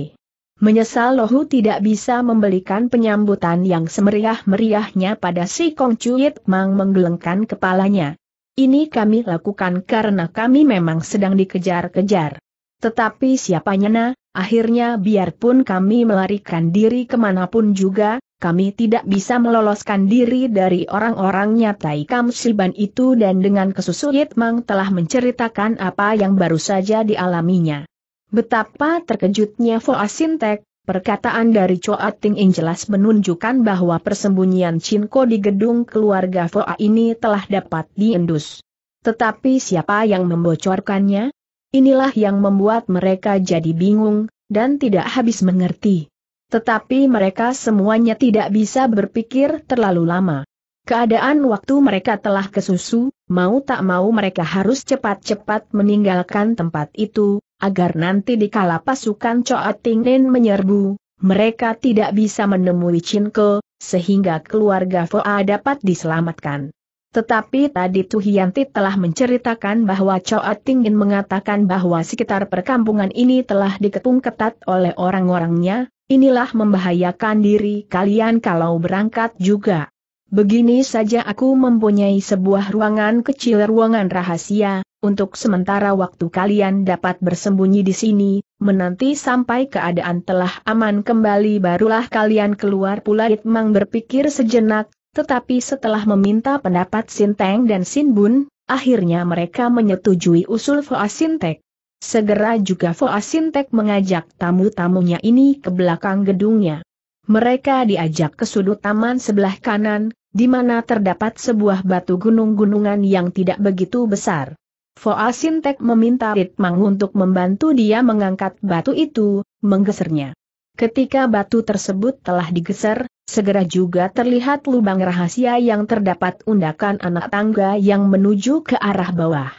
Menyesal Lohu tidak bisa membelikan penyambutan yang semeriah-meriahnya pada si Kong Cuit Mang menggelengkan kepalanya. Ini kami lakukan karena kami memang sedang dikejar-kejar. Tetapi siapa nyana, akhirnya biarpun kami melarikan diri kemanapun juga, kami tidak bisa meloloskan diri dari orang-orang nyatai Silban itu dan dengan kesusuit Mang telah menceritakan apa yang baru saja dialaminya. Betapa terkejutnya Foa Sintek, perkataan dari Choa Ting In jelas menunjukkan bahwa persembunyian Cinko di gedung keluarga Foa ini telah dapat diendus. Tetapi siapa yang membocorkannya? Inilah yang membuat mereka jadi bingung, dan tidak habis mengerti. Tetapi mereka semuanya tidak bisa berpikir terlalu lama. Keadaan waktu mereka telah kesusu, mau tak mau mereka harus cepat-cepat meninggalkan tempat itu, agar nanti di dikala pasukan Coating Nen menyerbu, mereka tidak bisa menemui Ke, sehingga keluarga Foa dapat diselamatkan. Tetapi tadi Tuhianti telah menceritakan bahwa Coating Nen mengatakan bahwa sekitar perkampungan ini telah diketung ketat oleh orang-orangnya, inilah membahayakan diri kalian kalau berangkat juga. Begini saja aku mempunyai sebuah ruangan kecil ruangan rahasia, untuk sementara waktu kalian dapat bersembunyi di sini, menanti sampai keadaan telah aman kembali barulah kalian keluar pula Itmang berpikir sejenak, tetapi setelah meminta pendapat Sinteng dan Sinbun, akhirnya mereka menyetujui usul Foa Sintek. Segera juga Foa Sintek mengajak tamu-tamunya ini ke belakang gedungnya. Mereka diajak ke sudut taman sebelah kanan, di mana terdapat sebuah batu gunung-gunungan yang tidak begitu besar. Foa Sintek meminta Ritmang untuk membantu dia mengangkat batu itu, menggesernya. Ketika batu tersebut telah digeser, segera juga terlihat lubang rahasia yang terdapat undakan anak tangga yang menuju ke arah bawah.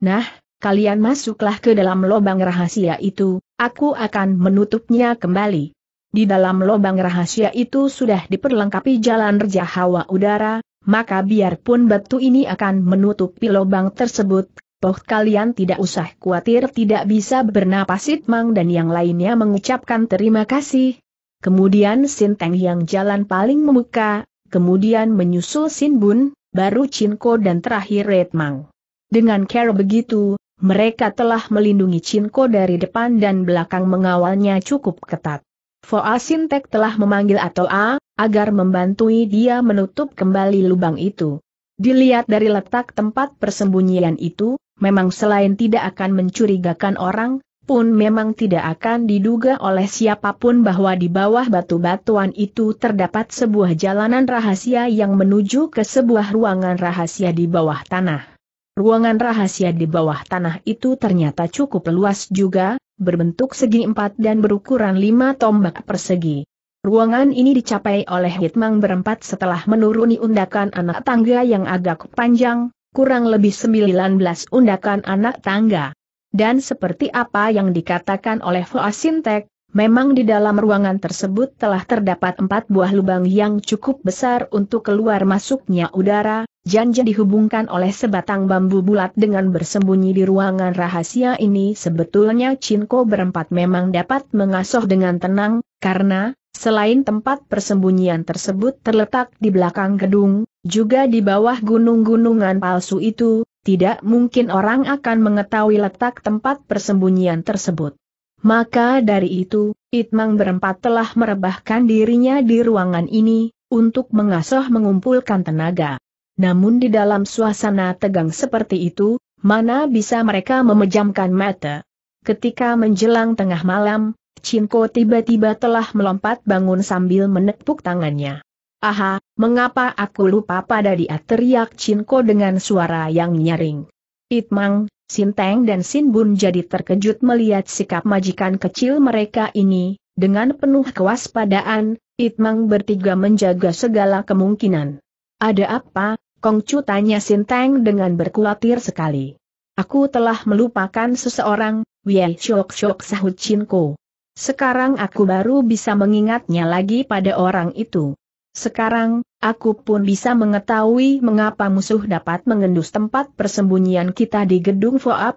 Nah, kalian masuklah ke dalam lubang rahasia itu, aku akan menutupnya kembali. Di dalam lubang rahasia itu sudah diperlengkapi jalan reja hawa udara, maka biarpun batu ini akan menutupi lubang tersebut, toh kalian tidak usah khawatir tidak bisa bernapas Itmang dan yang lainnya mengucapkan terima kasih. Kemudian Sinteng yang jalan paling memuka, kemudian menyusul Sinbun, baru chinko dan terakhir Redmang. Dengan care begitu, mereka telah melindungi chinko dari depan dan belakang mengawalnya cukup ketat. Foa Sintek telah memanggil atau A, agar membantui dia menutup kembali lubang itu. Dilihat dari letak tempat persembunyian itu, memang selain tidak akan mencurigakan orang, pun memang tidak akan diduga oleh siapapun bahwa di bawah batu-batuan itu terdapat sebuah jalanan rahasia yang menuju ke sebuah ruangan rahasia di bawah tanah. Ruangan rahasia di bawah tanah itu ternyata cukup luas juga, berbentuk segi empat dan berukuran lima tombak persegi. Ruangan ini dicapai oleh Hitmang berempat setelah menuruni undakan anak tangga yang agak panjang, kurang lebih 19 undakan anak tangga. Dan seperti apa yang dikatakan oleh Foasintek, Memang di dalam ruangan tersebut telah terdapat empat buah lubang yang cukup besar untuk keluar masuknya udara, janji dihubungkan oleh sebatang bambu bulat dengan bersembunyi di ruangan rahasia ini sebetulnya Cinko berempat memang dapat mengasuh dengan tenang, karena, selain tempat persembunyian tersebut terletak di belakang gedung, juga di bawah gunung-gunungan palsu itu, tidak mungkin orang akan mengetahui letak tempat persembunyian tersebut. Maka dari itu, Itmang berempat telah merebahkan dirinya di ruangan ini, untuk mengasuh mengumpulkan tenaga. Namun di dalam suasana tegang seperti itu, mana bisa mereka memejamkan mata. Ketika menjelang tengah malam, Cinko tiba-tiba telah melompat bangun sambil menepuk tangannya. Aha, mengapa aku lupa pada dia teriak Cinko dengan suara yang nyaring. Itmang, Sin Teng dan Sin Bun jadi terkejut melihat sikap majikan kecil mereka ini, dengan penuh kewaspadaan, Itmang bertiga menjaga segala kemungkinan. Ada apa, Kongcu tanya Sin Teng dengan berkhawatir sekali. Aku telah melupakan seseorang, Wei Shok Shok sahut Ko. Sekarang aku baru bisa mengingatnya lagi pada orang itu. Sekarang, aku pun bisa mengetahui mengapa musuh dapat mengendus tempat persembunyian kita di gedung Foa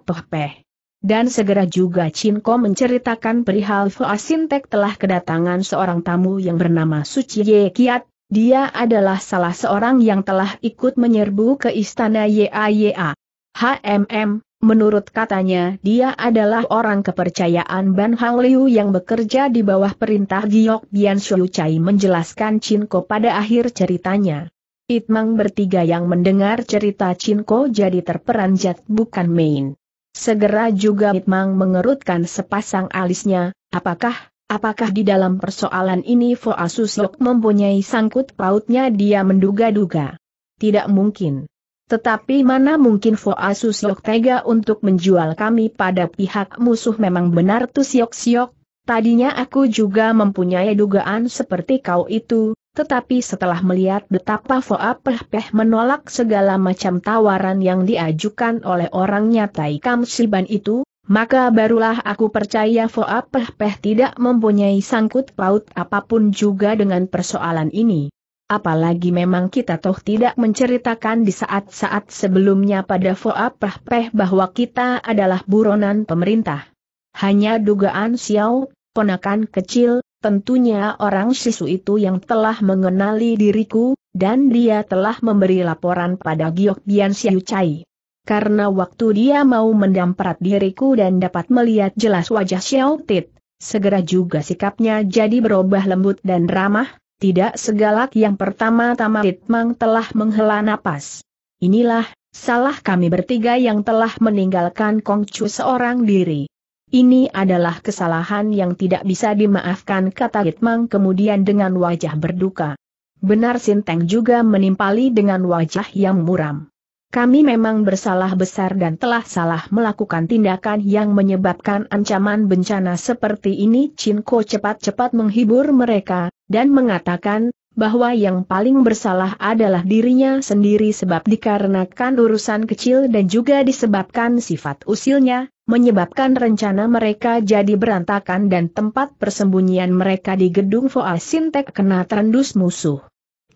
Dan segera juga Chinko menceritakan perihal Foa Sintek telah kedatangan seorang tamu yang bernama Suci Ye Kiat, dia adalah salah seorang yang telah ikut menyerbu ke istana YAYA. HMM, Menurut katanya dia adalah orang kepercayaan Ban Hang Liu yang bekerja di bawah perintah Giok Bian Shu Chai menjelaskan Ko pada akhir ceritanya. Itmang bertiga yang mendengar cerita Ko jadi terperanjat bukan main. Segera juga Itmang mengerutkan sepasang alisnya, apakah, apakah di dalam persoalan ini Fo Asusok mempunyai sangkut pautnya dia menduga-duga. Tidak mungkin. Tetapi mana mungkin Foa Susyok tega untuk menjual kami pada pihak musuh memang benar tuh Siok Siok. Tadinya aku juga mempunyai dugaan seperti kau itu, tetapi setelah melihat betapa Foa Peh Peh menolak segala macam tawaran yang diajukan oleh orangnya Tai Kam Siban itu, maka barulah aku percaya Foa Peh Peh tidak mempunyai sangkut paut apapun juga dengan persoalan ini. Apalagi memang kita toh tidak menceritakan di saat-saat sebelumnya pada Foa Peh bahwa kita adalah buronan pemerintah. Hanya dugaan Xiao, ponakan kecil, tentunya orang sisu itu yang telah mengenali diriku, dan dia telah memberi laporan pada Giok Bian Xiao Chai. Karena waktu dia mau mendamprat diriku dan dapat melihat jelas wajah Xiao Tit, segera juga sikapnya jadi berubah lembut dan ramah, tidak segalak yang pertama-tama Ritmang telah menghela napas. Inilah, salah kami bertiga yang telah meninggalkan Kongcu seorang diri. Ini adalah kesalahan yang tidak bisa dimaafkan kata Ritmang kemudian dengan wajah berduka. Benar Sinteng juga menimpali dengan wajah yang muram kami memang bersalah besar dan telah salah melakukan tindakan yang menyebabkan ancaman bencana seperti ini. Ko cepat-cepat menghibur mereka, dan mengatakan, bahwa yang paling bersalah adalah dirinya sendiri sebab dikarenakan urusan kecil dan juga disebabkan sifat usilnya, menyebabkan rencana mereka jadi berantakan dan tempat persembunyian mereka di gedung Voa Sintek kena terendus musuh.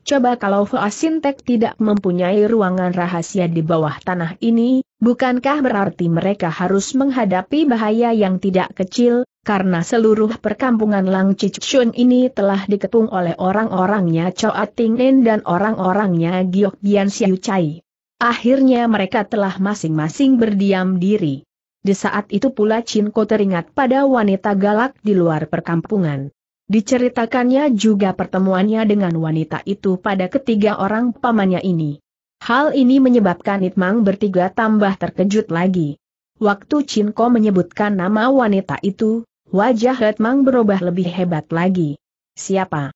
Coba kalau Foasintek tidak mempunyai ruangan rahasia di bawah tanah ini, bukankah berarti mereka harus menghadapi bahaya yang tidak kecil, karena seluruh perkampungan Lang Chichun ini telah dikepung oleh orang-orangnya Choa Nen dan orang-orangnya Giok Bian Siu Chai. Akhirnya mereka telah masing-masing berdiam diri. Di saat itu pula Cinko teringat pada wanita galak di luar perkampungan. Diceritakannya juga pertemuannya dengan wanita itu pada ketiga orang pamannya ini. Hal ini menyebabkan Itmang bertiga tambah terkejut lagi. Waktu Cinko menyebutkan nama wanita itu, wajah Hetmang berubah lebih hebat lagi. Siapa?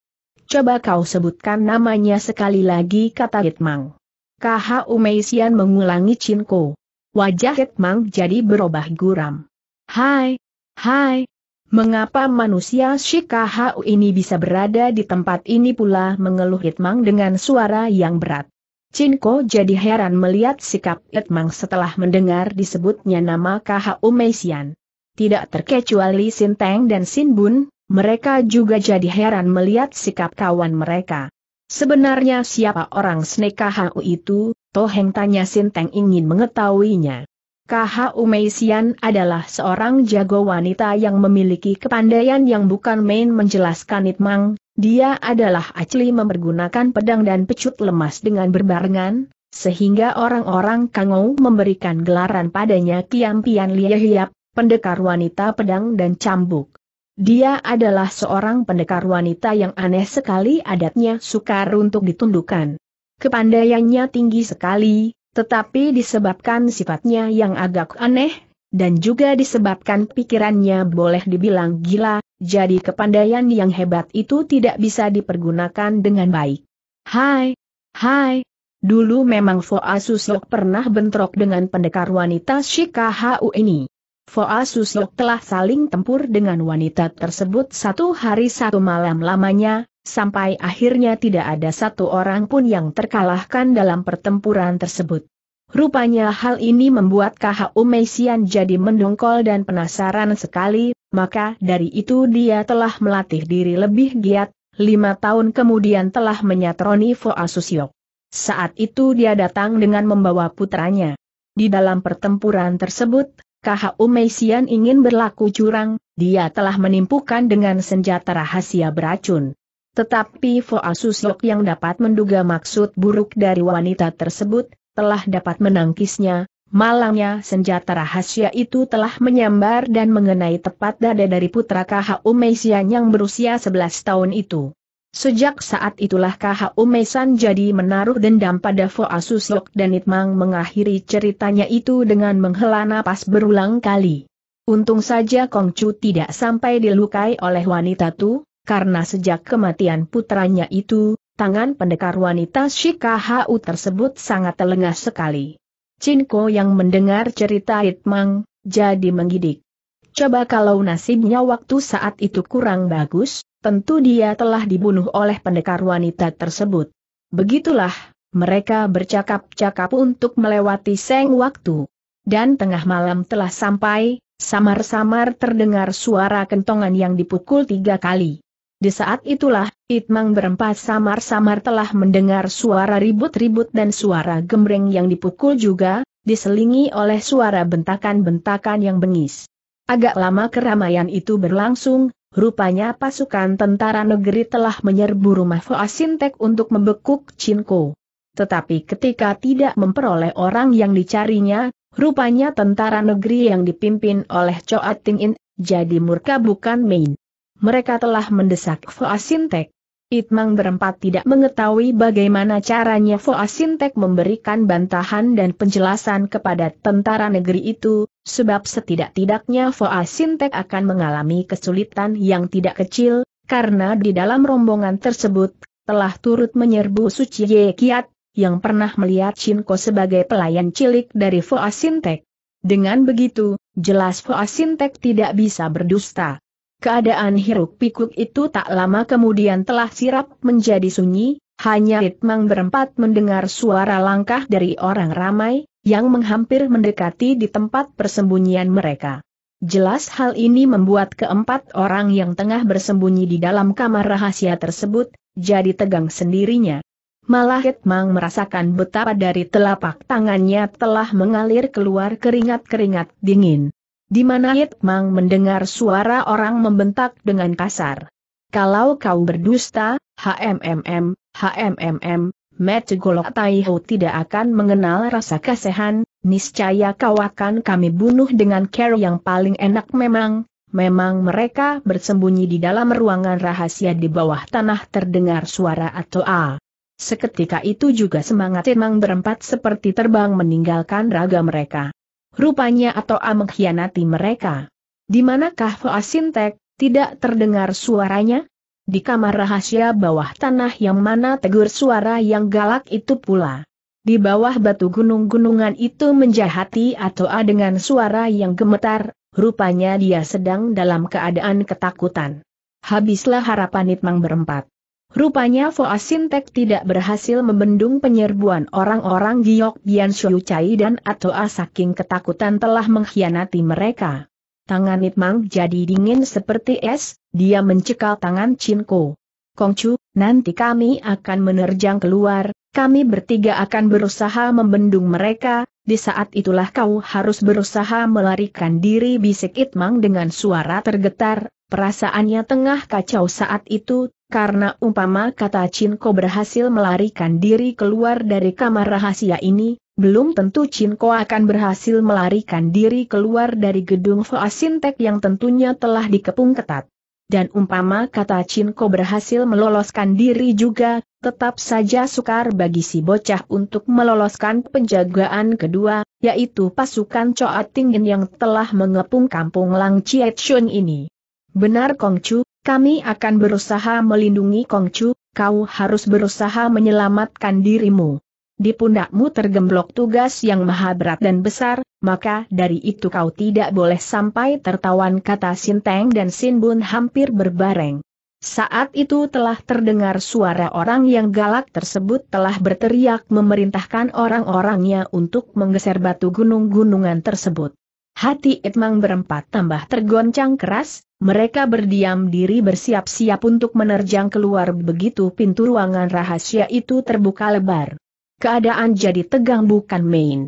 Coba kau sebutkan namanya sekali lagi kata Hetmang. KH Umeisian mengulangi Cinko. Wajah Hetmang jadi berubah guram. Hai, hai, Mengapa manusia Shikahau ini bisa berada di tempat ini pula mengeluh Itmang dengan suara yang berat. Cinko jadi heran melihat sikap Itmang setelah mendengar disebutnya nama Kahau Meisian. Tidak terkecuali Sinteng dan Sinbun, mereka juga jadi heran melihat sikap kawan mereka. Sebenarnya siapa orang Snekahu itu, Toheng tanya Sinteng ingin mengetahuinya. KH Umeisian adalah seorang jago wanita yang memiliki kepandaian yang bukan main menjelaskan itmang, dia adalah acli mempergunakan pedang dan pecut lemas dengan berbarengan, sehingga orang-orang Kangou memberikan gelaran padanya Kiam Pian Lie pendekar wanita pedang dan cambuk. Dia adalah seorang pendekar wanita yang aneh sekali adatnya sukar untuk ditundukkan. Kepandaiannya tinggi sekali, tetapi disebabkan sifatnya yang agak aneh, dan juga disebabkan pikirannya boleh dibilang gila, jadi kepandaian yang hebat itu tidak bisa dipergunakan dengan baik. Hai, hai, dulu memang Fo Asusok pernah bentrok dengan pendekar wanita Shikahu ini. Foa Susok telah saling tempur dengan wanita tersebut satu hari satu malam lamanya, sampai akhirnya tidak ada satu orang pun yang terkalahkan dalam pertempuran tersebut. Rupanya hal ini membuat KHU Meisian jadi mendongkol dan penasaran sekali, maka dari itu dia telah melatih diri lebih giat, lima tahun kemudian telah menyatroni Foa Susok. Saat itu dia datang dengan membawa putranya. Di dalam pertempuran tersebut, KHU Meisian ingin berlaku curang, dia telah menimpukan dengan senjata rahasia beracun. Tetapi Foa Susyok yang dapat menduga maksud buruk dari wanita tersebut, telah dapat menangkisnya, malangnya senjata rahasia itu telah menyambar dan mengenai tepat dada dari putra KHU Meisian yang berusia 11 tahun itu. Sejak saat itulah KH Mesan jadi menaruh dendam pada Foa Susyok dan Itmang mengakhiri ceritanya itu dengan menghela napas berulang kali. Untung saja Kongcu tidak sampai dilukai oleh wanita itu, karena sejak kematian putranya itu, tangan pendekar wanita Shikahau tersebut sangat telengah sekali. Cinko yang mendengar cerita Itmang, jadi menggidik. Coba kalau nasibnya waktu saat itu kurang bagus, Tentu dia telah dibunuh oleh pendekar wanita tersebut. Begitulah, mereka bercakap-cakap untuk melewati seng waktu. Dan tengah malam telah sampai, samar-samar terdengar suara kentongan yang dipukul tiga kali. Di saat itulah, Itmang berempat samar-samar telah mendengar suara ribut-ribut dan suara gembreng yang dipukul juga, diselingi oleh suara bentakan-bentakan yang bengis. Agak lama keramaian itu berlangsung, Rupanya pasukan tentara negeri telah menyerbu rumah Foasintek untuk membekuk Cinco. Tetapi ketika tidak memperoleh orang yang dicarinya, rupanya tentara negeri yang dipimpin oleh Choa Ting jadi murka bukan main. Mereka telah mendesak Foasintek. Itmang berempat tidak mengetahui bagaimana caranya Foasintek memberikan bantahan dan penjelasan kepada tentara negeri itu, sebab setidak-tidaknya Foa Sintek akan mengalami kesulitan yang tidak kecil, karena di dalam rombongan tersebut, telah turut menyerbu Suci Ye Kiat, yang pernah melihat Shinko sebagai pelayan cilik dari Foa Sintek. Dengan begitu, jelas Foa Sintek tidak bisa berdusta. Keadaan hiruk pikuk itu tak lama kemudian telah sirap menjadi sunyi, hanya Ritmang berempat mendengar suara langkah dari orang ramai, yang menghampir mendekati di tempat persembunyian mereka. Jelas hal ini membuat keempat orang yang tengah bersembunyi di dalam kamar rahasia tersebut, jadi tegang sendirinya. Malah Hitmang merasakan betapa dari telapak tangannya telah mengalir keluar keringat-keringat dingin. Di mana Hitmang mendengar suara orang membentak dengan kasar. Kalau kau berdusta, HMMM, HMMM, Mat Golok Taiho tidak akan mengenal rasa kasihan, niscaya kau akan kami bunuh dengan cara yang paling enak memang, Memang mereka bersembunyi di dalam ruangan rahasia di bawah tanah terdengar suara atau A. Seketika itu juga semangat emang berempat seperti terbang meninggalkan raga mereka. Rupanya atau A mengkhianati mereka. Di manakah Foasintek, tidak terdengar suaranya? Di kamar rahasia bawah tanah yang mana tegur suara yang galak itu pula. Di bawah batu gunung-gunungan itu menjahati atau dengan suara yang gemetar, rupanya dia sedang dalam keadaan ketakutan. Habislah harapan Itmang berempat. Rupanya Foa Sintek tidak berhasil membendung penyerbuan orang-orang Giok Bian Cai dan Atoa saking ketakutan telah mengkhianati mereka. Tangan Itmang jadi dingin seperti es, dia mencekal tangan Chinko. Kongcu, nanti kami akan menerjang keluar, kami bertiga akan berusaha membendung mereka, di saat itulah kau harus berusaha melarikan diri bisik Itmang dengan suara tergetar, perasaannya tengah kacau saat itu, karena umpama kata Ko berhasil melarikan diri keluar dari kamar rahasia ini, belum tentu Chinko akan berhasil melarikan diri keluar dari gedung Foasintek yang tentunya telah dikepung ketat. Dan umpama kata Chinko berhasil meloloskan diri juga, tetap saja sukar bagi si bocah untuk meloloskan penjagaan kedua, yaitu pasukan Choa Tingin yang telah mengepung kampung Lang Chiet Shun ini. Benar Kongcu, kami akan berusaha melindungi Kongcu, kau harus berusaha menyelamatkan dirimu di pundakmu tergemblok tugas yang maha berat dan besar, maka dari itu kau tidak boleh sampai tertawan kata Sinteng dan Sinbun hampir berbareng. Saat itu telah terdengar suara orang yang galak tersebut telah berteriak memerintahkan orang-orangnya untuk menggeser batu gunung-gunungan tersebut. Hati Itmang berempat tambah tergoncang keras, mereka berdiam diri bersiap-siap untuk menerjang keluar begitu pintu ruangan rahasia itu terbuka lebar keadaan jadi tegang bukan main.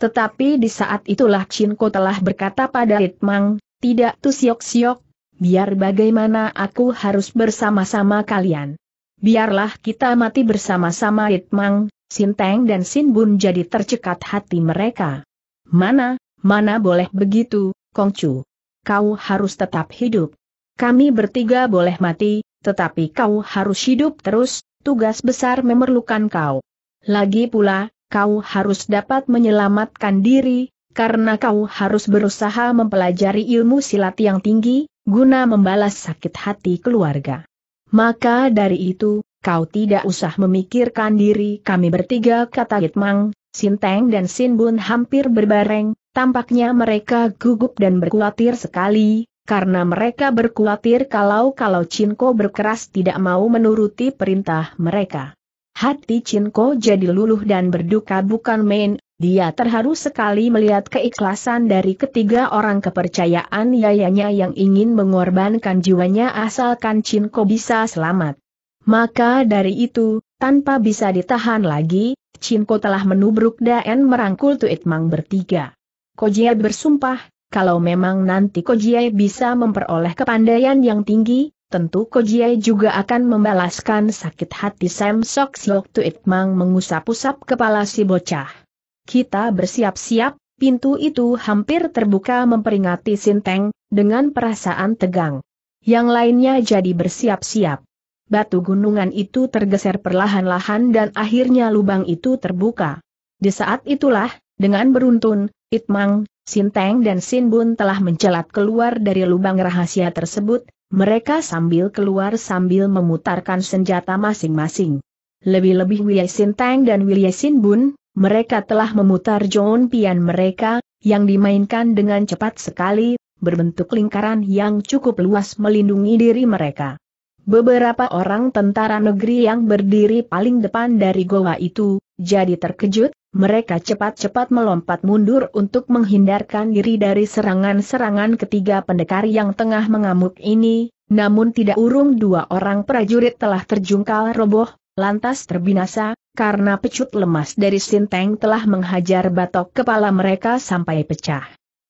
Tetapi di saat itulah Cinko telah berkata pada Ritmang, tidak tu siok-siok, biar bagaimana aku harus bersama-sama kalian. Biarlah kita mati bersama-sama Ritmang, Sinteng dan Sinbun jadi tercekat hati mereka. Mana, mana boleh begitu, Kongcu. Kau harus tetap hidup. Kami bertiga boleh mati, tetapi kau harus hidup terus, tugas besar memerlukan kau. Lagi pula, kau harus dapat menyelamatkan diri, karena kau harus berusaha mempelajari ilmu silat yang tinggi, guna membalas sakit hati keluarga. Maka dari itu, kau tidak usah memikirkan diri kami bertiga kata Gitmang, Sinteng dan Sinbun hampir berbareng, tampaknya mereka gugup dan berkuatir sekali, karena mereka berkuatir kalau-kalau Cinko berkeras tidak mau menuruti perintah mereka. Hati Cinko jadi luluh dan berduka bukan main, dia terharu sekali melihat keikhlasan dari ketiga orang kepercayaan yayanya yang ingin mengorbankan jiwanya asalkan Cinko bisa selamat. Maka dari itu, tanpa bisa ditahan lagi, Cinko telah menubruk dan merangkul Tuit Mang bertiga. Kojie bersumpah, kalau memang nanti Kojie bisa memperoleh kepandaian yang tinggi, tentu Kojie juga akan membalaskan sakit hati Sam Sok Siok Tuit mengusap-usap kepala si bocah. Kita bersiap-siap, pintu itu hampir terbuka memperingati Sinteng, dengan perasaan tegang. Yang lainnya jadi bersiap-siap. Batu gunungan itu tergeser perlahan-lahan dan akhirnya lubang itu terbuka. Di saat itulah, dengan beruntun, Itmang, Sinteng dan Sinbun telah mencelat keluar dari lubang rahasia tersebut, mereka sambil keluar sambil memutarkan senjata masing-masing. Lebih-lebih Wei Tang dan Wei Sin Bun, mereka telah memutar John Pian mereka, yang dimainkan dengan cepat sekali, berbentuk lingkaran yang cukup luas melindungi diri mereka. Beberapa orang tentara negeri yang berdiri paling depan dari goa itu, jadi terkejut, mereka cepat-cepat melompat mundur untuk menghindarkan diri dari serangan-serangan ketiga pendekar yang tengah mengamuk ini, namun tidak urung dua orang prajurit telah terjungkal roboh, lantas terbinasa, karena pecut lemas dari Sinteng telah menghajar batok kepala mereka sampai pecah.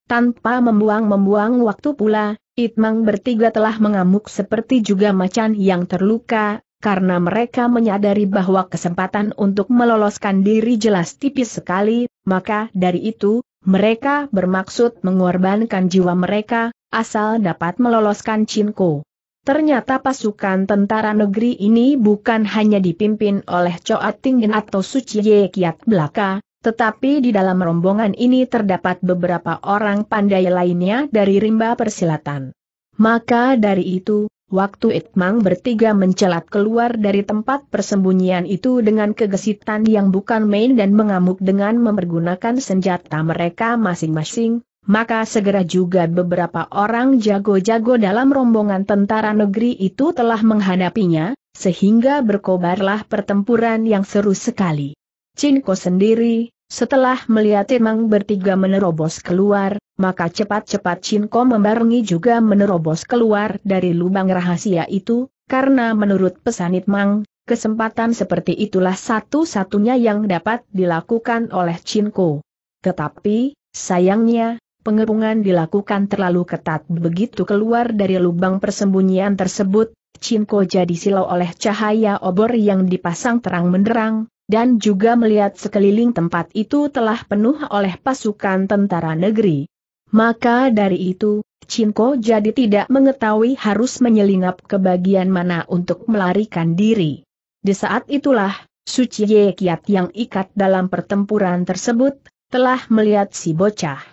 Tanpa membuang-membuang waktu pula, Itmang bertiga telah mengamuk seperti juga macan yang terluka, karena mereka menyadari bahwa kesempatan untuk meloloskan diri jelas tipis sekali, maka dari itu, mereka bermaksud mengorbankan jiwa mereka, asal dapat meloloskan Cinko. Ternyata pasukan tentara negeri ini bukan hanya dipimpin oleh Choa Tingin atau Suci Ye Kiat Belaka, tetapi di dalam rombongan ini terdapat beberapa orang pandai lainnya dari rimba persilatan. Maka dari itu, Waktu Itmang bertiga mencelat keluar dari tempat persembunyian itu dengan kegesitan yang bukan main dan mengamuk dengan mempergunakan senjata mereka masing-masing, maka segera juga beberapa orang jago-jago dalam rombongan tentara negeri itu telah menghadapinya, sehingga berkobarlah pertempuran yang seru sekali. Cinko sendiri, setelah melihat Timang bertiga menerobos keluar, maka cepat-cepat Cinko membarengi juga menerobos keluar dari lubang rahasia itu, karena menurut pesan Itmang, kesempatan seperti itulah satu-satunya yang dapat dilakukan oleh Cinko. Tetapi, sayangnya, pengepungan dilakukan terlalu ketat begitu keluar dari lubang persembunyian tersebut, Cinko jadi silau oleh cahaya obor yang dipasang terang menderang, dan juga melihat sekeliling tempat itu telah penuh oleh pasukan tentara negeri. Maka dari itu, Cinko jadi tidak mengetahui harus menyelinap ke bagian mana untuk melarikan diri. Di saat itulah, Suci Ye Kiat yang ikat dalam pertempuran tersebut, telah melihat si bocah.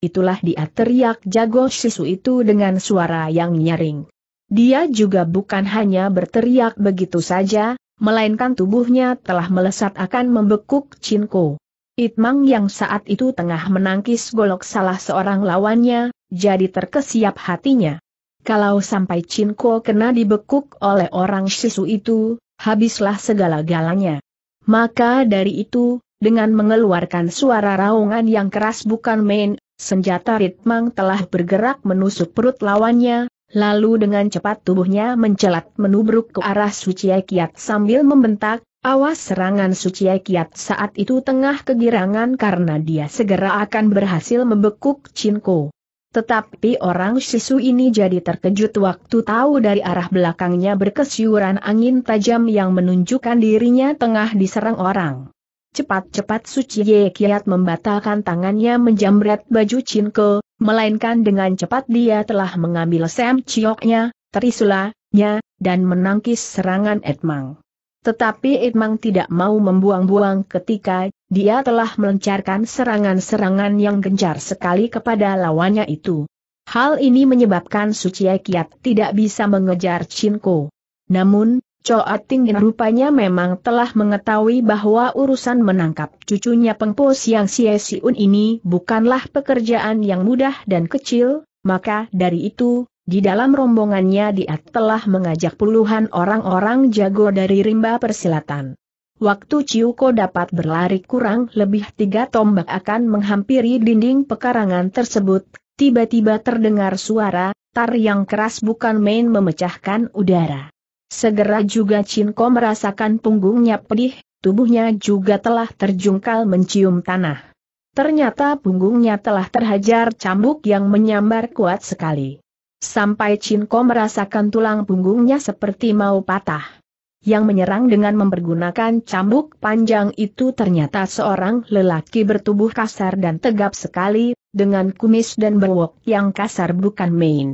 Itulah dia teriak jago sisu itu dengan suara yang nyaring. Dia juga bukan hanya berteriak begitu saja, melainkan tubuhnya telah melesat akan membekuk Chinko. Itmang yang saat itu tengah menangkis golok salah seorang lawannya, jadi terkesiap hatinya. Kalau sampai Chinko kena dibekuk oleh orang sisu itu, habislah segala-galanya. Maka dari itu, dengan mengeluarkan suara raungan yang keras bukan main, senjata Ritmang telah bergerak menusuk perut lawannya, Lalu dengan cepat tubuhnya mencelat menubruk ke arah Suci Kiat sambil membentak, awas serangan Suci Kiat saat itu tengah kegirangan karena dia segera akan berhasil membekuk Cinko. Tetapi orang sisu ini jadi terkejut waktu tahu dari arah belakangnya berkesiuran angin tajam yang menunjukkan dirinya tengah diserang orang. Cepat-cepat Suci Ye Kiat membatalkan tangannya menjamret baju Cinko, melainkan dengan cepat dia telah mengambil Sam Chioknya, Trisula-nya, dan menangkis serangan Edmang. Tetapi Edmang tidak mau membuang-buang ketika dia telah melancarkan serangan-serangan yang gencar sekali kepada lawannya itu. Hal ini menyebabkan Suciye Kiat tidak bisa mengejar Cinko. Namun, Choa Tingin rupanya memang telah mengetahui bahwa urusan menangkap cucunya pengpos yang Xie Siun ini bukanlah pekerjaan yang mudah dan kecil, maka dari itu, di dalam rombongannya dia telah mengajak puluhan orang-orang jago dari rimba persilatan. Waktu Ciuko dapat berlari kurang lebih tiga tombak akan menghampiri dinding pekarangan tersebut, tiba-tiba terdengar suara, tar yang keras bukan main memecahkan udara. Segera juga Cinko merasakan punggungnya pedih, tubuhnya juga telah terjungkal mencium tanah. Ternyata punggungnya telah terhajar cambuk yang menyambar kuat sekali. Sampai Cinko merasakan tulang punggungnya seperti mau patah. Yang menyerang dengan mempergunakan cambuk panjang itu ternyata seorang lelaki bertubuh kasar dan tegap sekali, dengan kumis dan berwok yang kasar bukan main.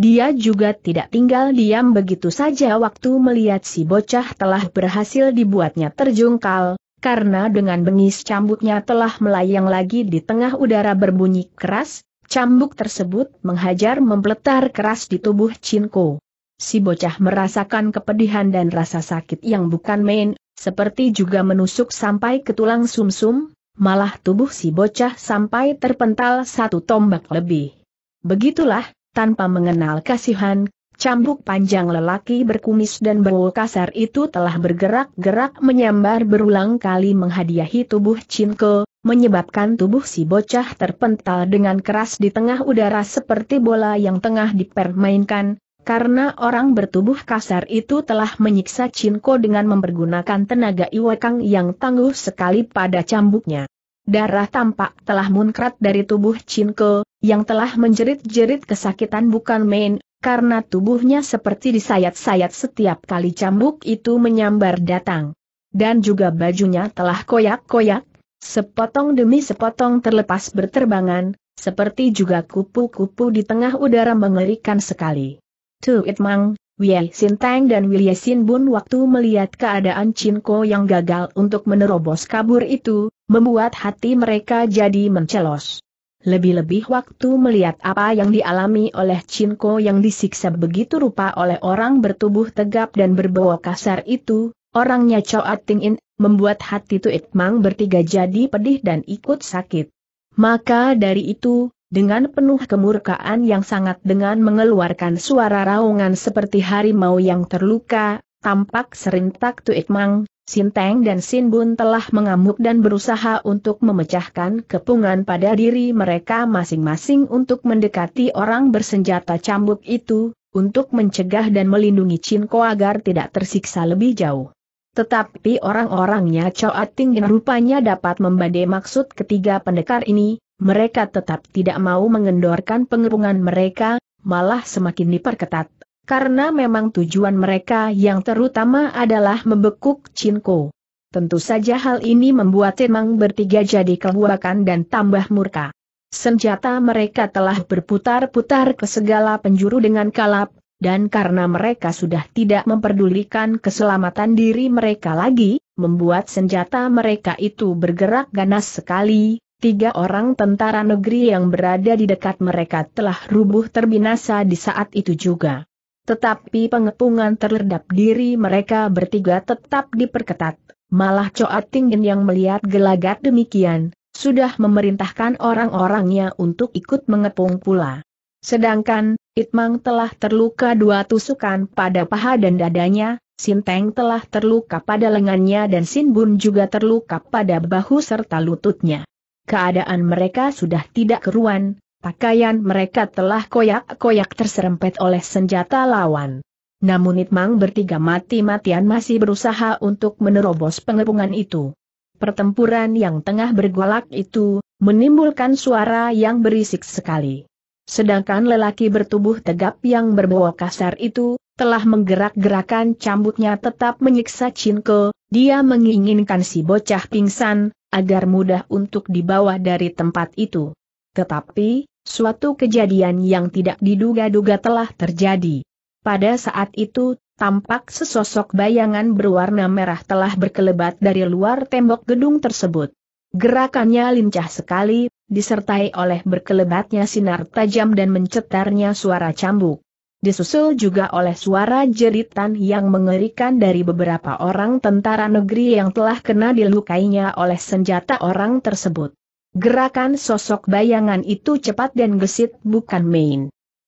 Dia juga tidak tinggal diam begitu saja waktu melihat si bocah telah berhasil dibuatnya terjungkal, karena dengan bengis cambuknya telah melayang lagi di tengah udara berbunyi keras, cambuk tersebut menghajar mempletar keras di tubuh Cinko. Si bocah merasakan kepedihan dan rasa sakit yang bukan main, seperti juga menusuk sampai ke tulang sumsum, -sum, malah tubuh si bocah sampai terpental satu tombak lebih. Begitulah, tanpa mengenal kasihan, cambuk panjang lelaki berkumis dan bau kasar itu telah bergerak-gerak menyambar berulang kali menghadiahi tubuh Cinko, menyebabkan tubuh si bocah terpental dengan keras di tengah udara seperti bola yang tengah dipermainkan, karena orang bertubuh kasar itu telah menyiksa Cinko dengan mempergunakan tenaga Iwakang yang tangguh sekali pada cambuknya. Darah tampak telah munkrat dari tubuh Cinko, yang telah menjerit-jerit kesakitan bukan main, karena tubuhnya seperti disayat-sayat setiap kali cambuk itu menyambar datang. Dan juga bajunya telah koyak-koyak, sepotong demi sepotong terlepas berterbangan, seperti juga kupu-kupu di tengah udara mengerikan sekali. It Mang, Wei Sintang dan Sin Sinbun waktu melihat keadaan Cinko yang gagal untuk menerobos kabur itu, membuat hati mereka jadi mencelos. Lebih-lebih waktu melihat apa yang dialami oleh Cinko yang disiksa begitu rupa oleh orang bertubuh tegap dan berbawa kasar itu, orangnya Choat Tingin, membuat hati Tuit Mang bertiga jadi pedih dan ikut sakit. Maka dari itu, dengan penuh kemurkaan yang sangat dengan mengeluarkan suara raungan seperti harimau yang terluka, tampak serintak Tuit Mang, Sin Teng dan Sin Bun telah mengamuk dan berusaha untuk memecahkan kepungan pada diri mereka masing-masing untuk mendekati orang bersenjata cambuk itu, untuk mencegah dan melindungi Chin Ko agar tidak tersiksa lebih jauh. Tetapi orang-orangnya Choat Tingin rupanya dapat membadai maksud ketiga pendekar ini, mereka tetap tidak mau mengendorkan pengepungan mereka, malah semakin diperketat karena memang tujuan mereka yang terutama adalah membekuk Cinco, Tentu saja hal ini membuat Temang bertiga jadi kebuakan dan tambah murka. Senjata mereka telah berputar-putar ke segala penjuru dengan kalap, dan karena mereka sudah tidak memperdulikan keselamatan diri mereka lagi, membuat senjata mereka itu bergerak ganas sekali, Tiga orang tentara negeri yang berada di dekat mereka telah rubuh terbinasa di saat itu juga. Tetapi pengepungan terhadap diri mereka bertiga tetap diperketat. Malah Coat Tingin yang melihat gelagat demikian, sudah memerintahkan orang-orangnya untuk ikut mengepung pula. Sedangkan, Itmang telah terluka dua tusukan pada paha dan dadanya, Sinteng telah terluka pada lengannya dan Sinbun juga terluka pada bahu serta lututnya. Keadaan mereka sudah tidak keruan, Pakaian mereka telah koyak-koyak terserempet oleh senjata lawan. Namun Itmang bertiga mati-matian masih berusaha untuk menerobos pengepungan itu. Pertempuran yang tengah bergolak itu, menimbulkan suara yang berisik sekali. Sedangkan lelaki bertubuh tegap yang berbawa kasar itu, telah menggerak-gerakan cambuknya tetap menyiksa Cinko, dia menginginkan si bocah pingsan, agar mudah untuk dibawa dari tempat itu. Tetapi, Suatu kejadian yang tidak diduga-duga telah terjadi. Pada saat itu, tampak sesosok bayangan berwarna merah telah berkelebat dari luar tembok gedung tersebut. Gerakannya lincah sekali, disertai oleh berkelebatnya sinar tajam dan mencetarnya suara cambuk. Disusul juga oleh suara jeritan yang mengerikan dari beberapa orang tentara negeri yang telah kena dilukainya oleh senjata orang tersebut. Gerakan sosok bayangan itu cepat dan gesit bukan main.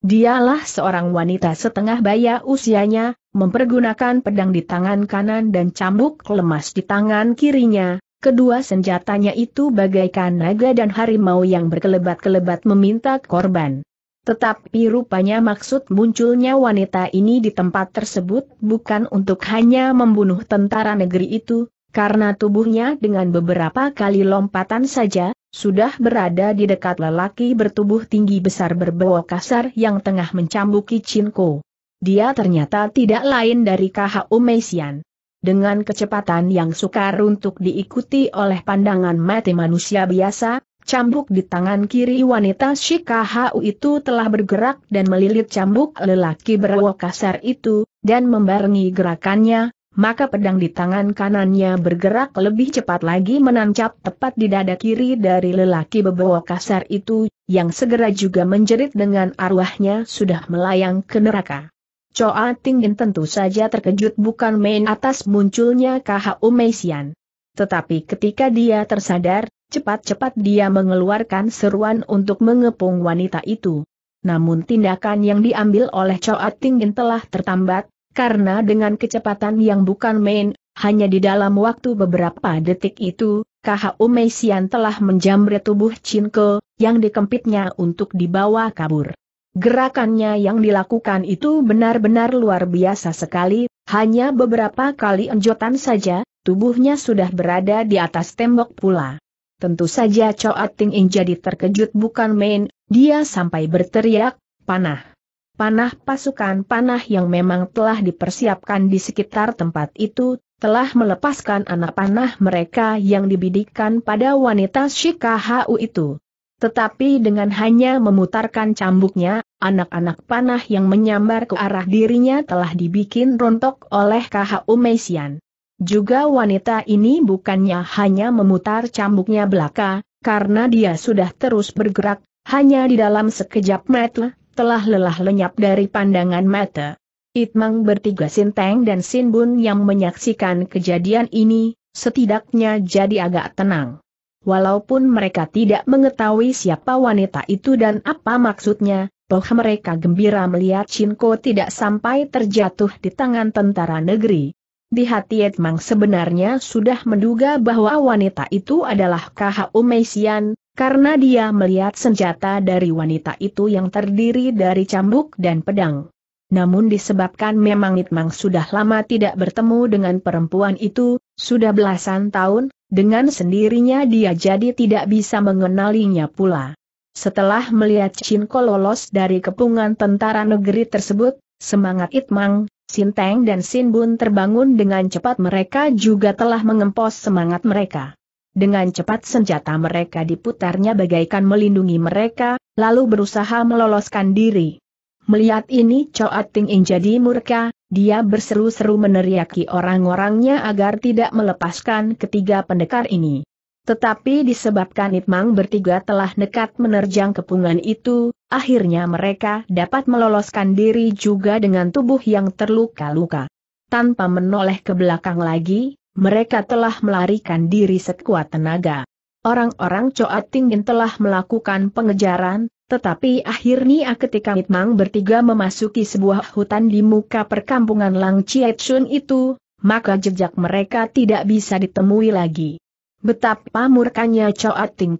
Dialah seorang wanita setengah baya usianya, mempergunakan pedang di tangan kanan dan cambuk lemas di tangan kirinya, kedua senjatanya itu bagaikan naga dan harimau yang berkelebat-kelebat meminta korban. Tetapi rupanya maksud munculnya wanita ini di tempat tersebut bukan untuk hanya membunuh tentara negeri itu, karena tubuhnya dengan beberapa kali lompatan saja, sudah berada di dekat lelaki bertubuh tinggi besar berbau kasar yang tengah mencambuki Cinko. Dia ternyata tidak lain dari Kaha Umesian. Dengan kecepatan yang sukar untuk diikuti oleh pandangan mati manusia biasa, cambuk di tangan kiri wanita si KHU itu telah bergerak dan melilit cambuk lelaki berwok kasar itu, dan membarengi gerakannya, maka pedang di tangan kanannya bergerak lebih cepat lagi menancap tepat di dada kiri dari lelaki bebawa kasar itu, yang segera juga menjerit dengan arwahnya sudah melayang ke neraka. Choa Tingin tentu saja terkejut bukan main atas munculnya KHU Meisian. Tetapi ketika dia tersadar, cepat-cepat dia mengeluarkan seruan untuk mengepung wanita itu. Namun tindakan yang diambil oleh Choa Tingin telah tertambat, karena dengan kecepatan yang bukan main, hanya di dalam waktu beberapa detik itu, KHU Meisian telah menjamret tubuh Cinko, yang dikempitnya untuk dibawa kabur. Gerakannya yang dilakukan itu benar-benar luar biasa sekali, hanya beberapa kali enjotan saja, tubuhnya sudah berada di atas tembok pula. Tentu saja Choa Ting Ing jadi terkejut bukan main, dia sampai berteriak, panah. Panah pasukan panah yang memang telah dipersiapkan di sekitar tempat itu, telah melepaskan anak panah mereka yang dibidikkan pada wanita Shikahau itu. Tetapi dengan hanya memutarkan cambuknya, anak-anak panah yang menyambar ke arah dirinya telah dibikin rontok oleh KHU Meisian. Juga wanita ini bukannya hanya memutar cambuknya belaka, karena dia sudah terus bergerak, hanya di dalam sekejap mata, telah lelah lenyap dari pandangan mata. Itmang bertiga Sinteng dan Sinbun yang menyaksikan kejadian ini, setidaknya jadi agak tenang. Walaupun mereka tidak mengetahui siapa wanita itu dan apa maksudnya, toh mereka gembira melihat Cinco tidak sampai terjatuh di tangan tentara negeri. Di hati Edmang sebenarnya sudah menduga bahwa wanita itu adalah Kaha Umesian. Karena dia melihat senjata dari wanita itu yang terdiri dari cambuk dan pedang. Namun disebabkan memang Itmang sudah lama tidak bertemu dengan perempuan itu, sudah belasan tahun, dengan sendirinya dia jadi tidak bisa mengenalinya pula. Setelah melihat Cinko lolos dari kepungan tentara negeri tersebut, semangat Itmang, Sinteng dan Sinbun terbangun dengan cepat mereka juga telah mengempos semangat mereka. Dengan cepat senjata mereka diputarnya bagaikan melindungi mereka, lalu berusaha meloloskan diri. Melihat ini Choa Ting jadi murka, dia berseru-seru meneriaki orang-orangnya agar tidak melepaskan ketiga pendekar ini. Tetapi disebabkan Itmang bertiga telah nekat menerjang kepungan itu, akhirnya mereka dapat meloloskan diri juga dengan tubuh yang terluka-luka. Tanpa menoleh ke belakang lagi, mereka telah melarikan diri sekuat tenaga. Orang-orang Coat Tingin telah melakukan pengejaran, tetapi akhirnya ketika Mitmang bertiga memasuki sebuah hutan di muka perkampungan Lang Chun itu, maka jejak mereka tidak bisa ditemui lagi. Betapa murkanya Coat Ting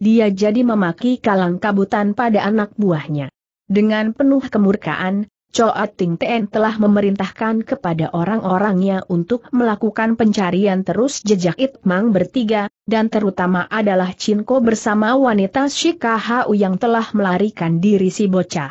dia jadi memaki kalang kabutan pada anak buahnya. Dengan penuh kemurkaan, Coating Ting Ten telah memerintahkan kepada orang-orangnya untuk melakukan pencarian terus jejak Itmang bertiga, dan terutama adalah Cinko bersama wanita Shikahau yang telah melarikan diri si bocah.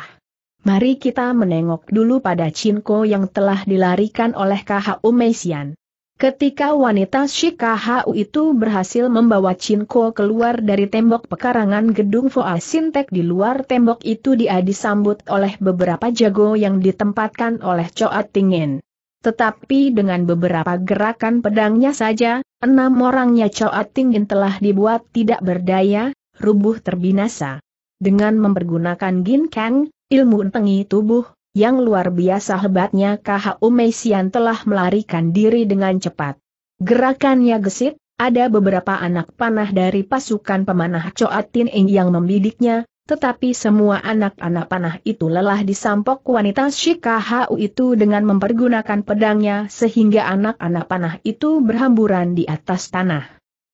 Mari kita menengok dulu pada Cinko yang telah dilarikan oleh Kahau Meisian. Ketika wanita Shikahu itu berhasil membawa Cinko keluar dari tembok pekarangan gedung Foa Sintek di luar tembok itu dia disambut oleh beberapa jago yang ditempatkan oleh Choa Tingin. Tetapi dengan beberapa gerakan pedangnya saja, enam orangnya Choa Tingin telah dibuat tidak berdaya, rubuh terbinasa. Dengan mempergunakan kang, ilmu tengi tubuh, yang luar biasa hebatnya KHU Meisian telah melarikan diri dengan cepat. Gerakannya gesit, ada beberapa anak panah dari pasukan pemanah Coatin Ing yang membidiknya, tetapi semua anak-anak panah itu lelah disampok wanita KHU itu dengan mempergunakan pedangnya sehingga anak-anak panah itu berhamburan di atas tanah.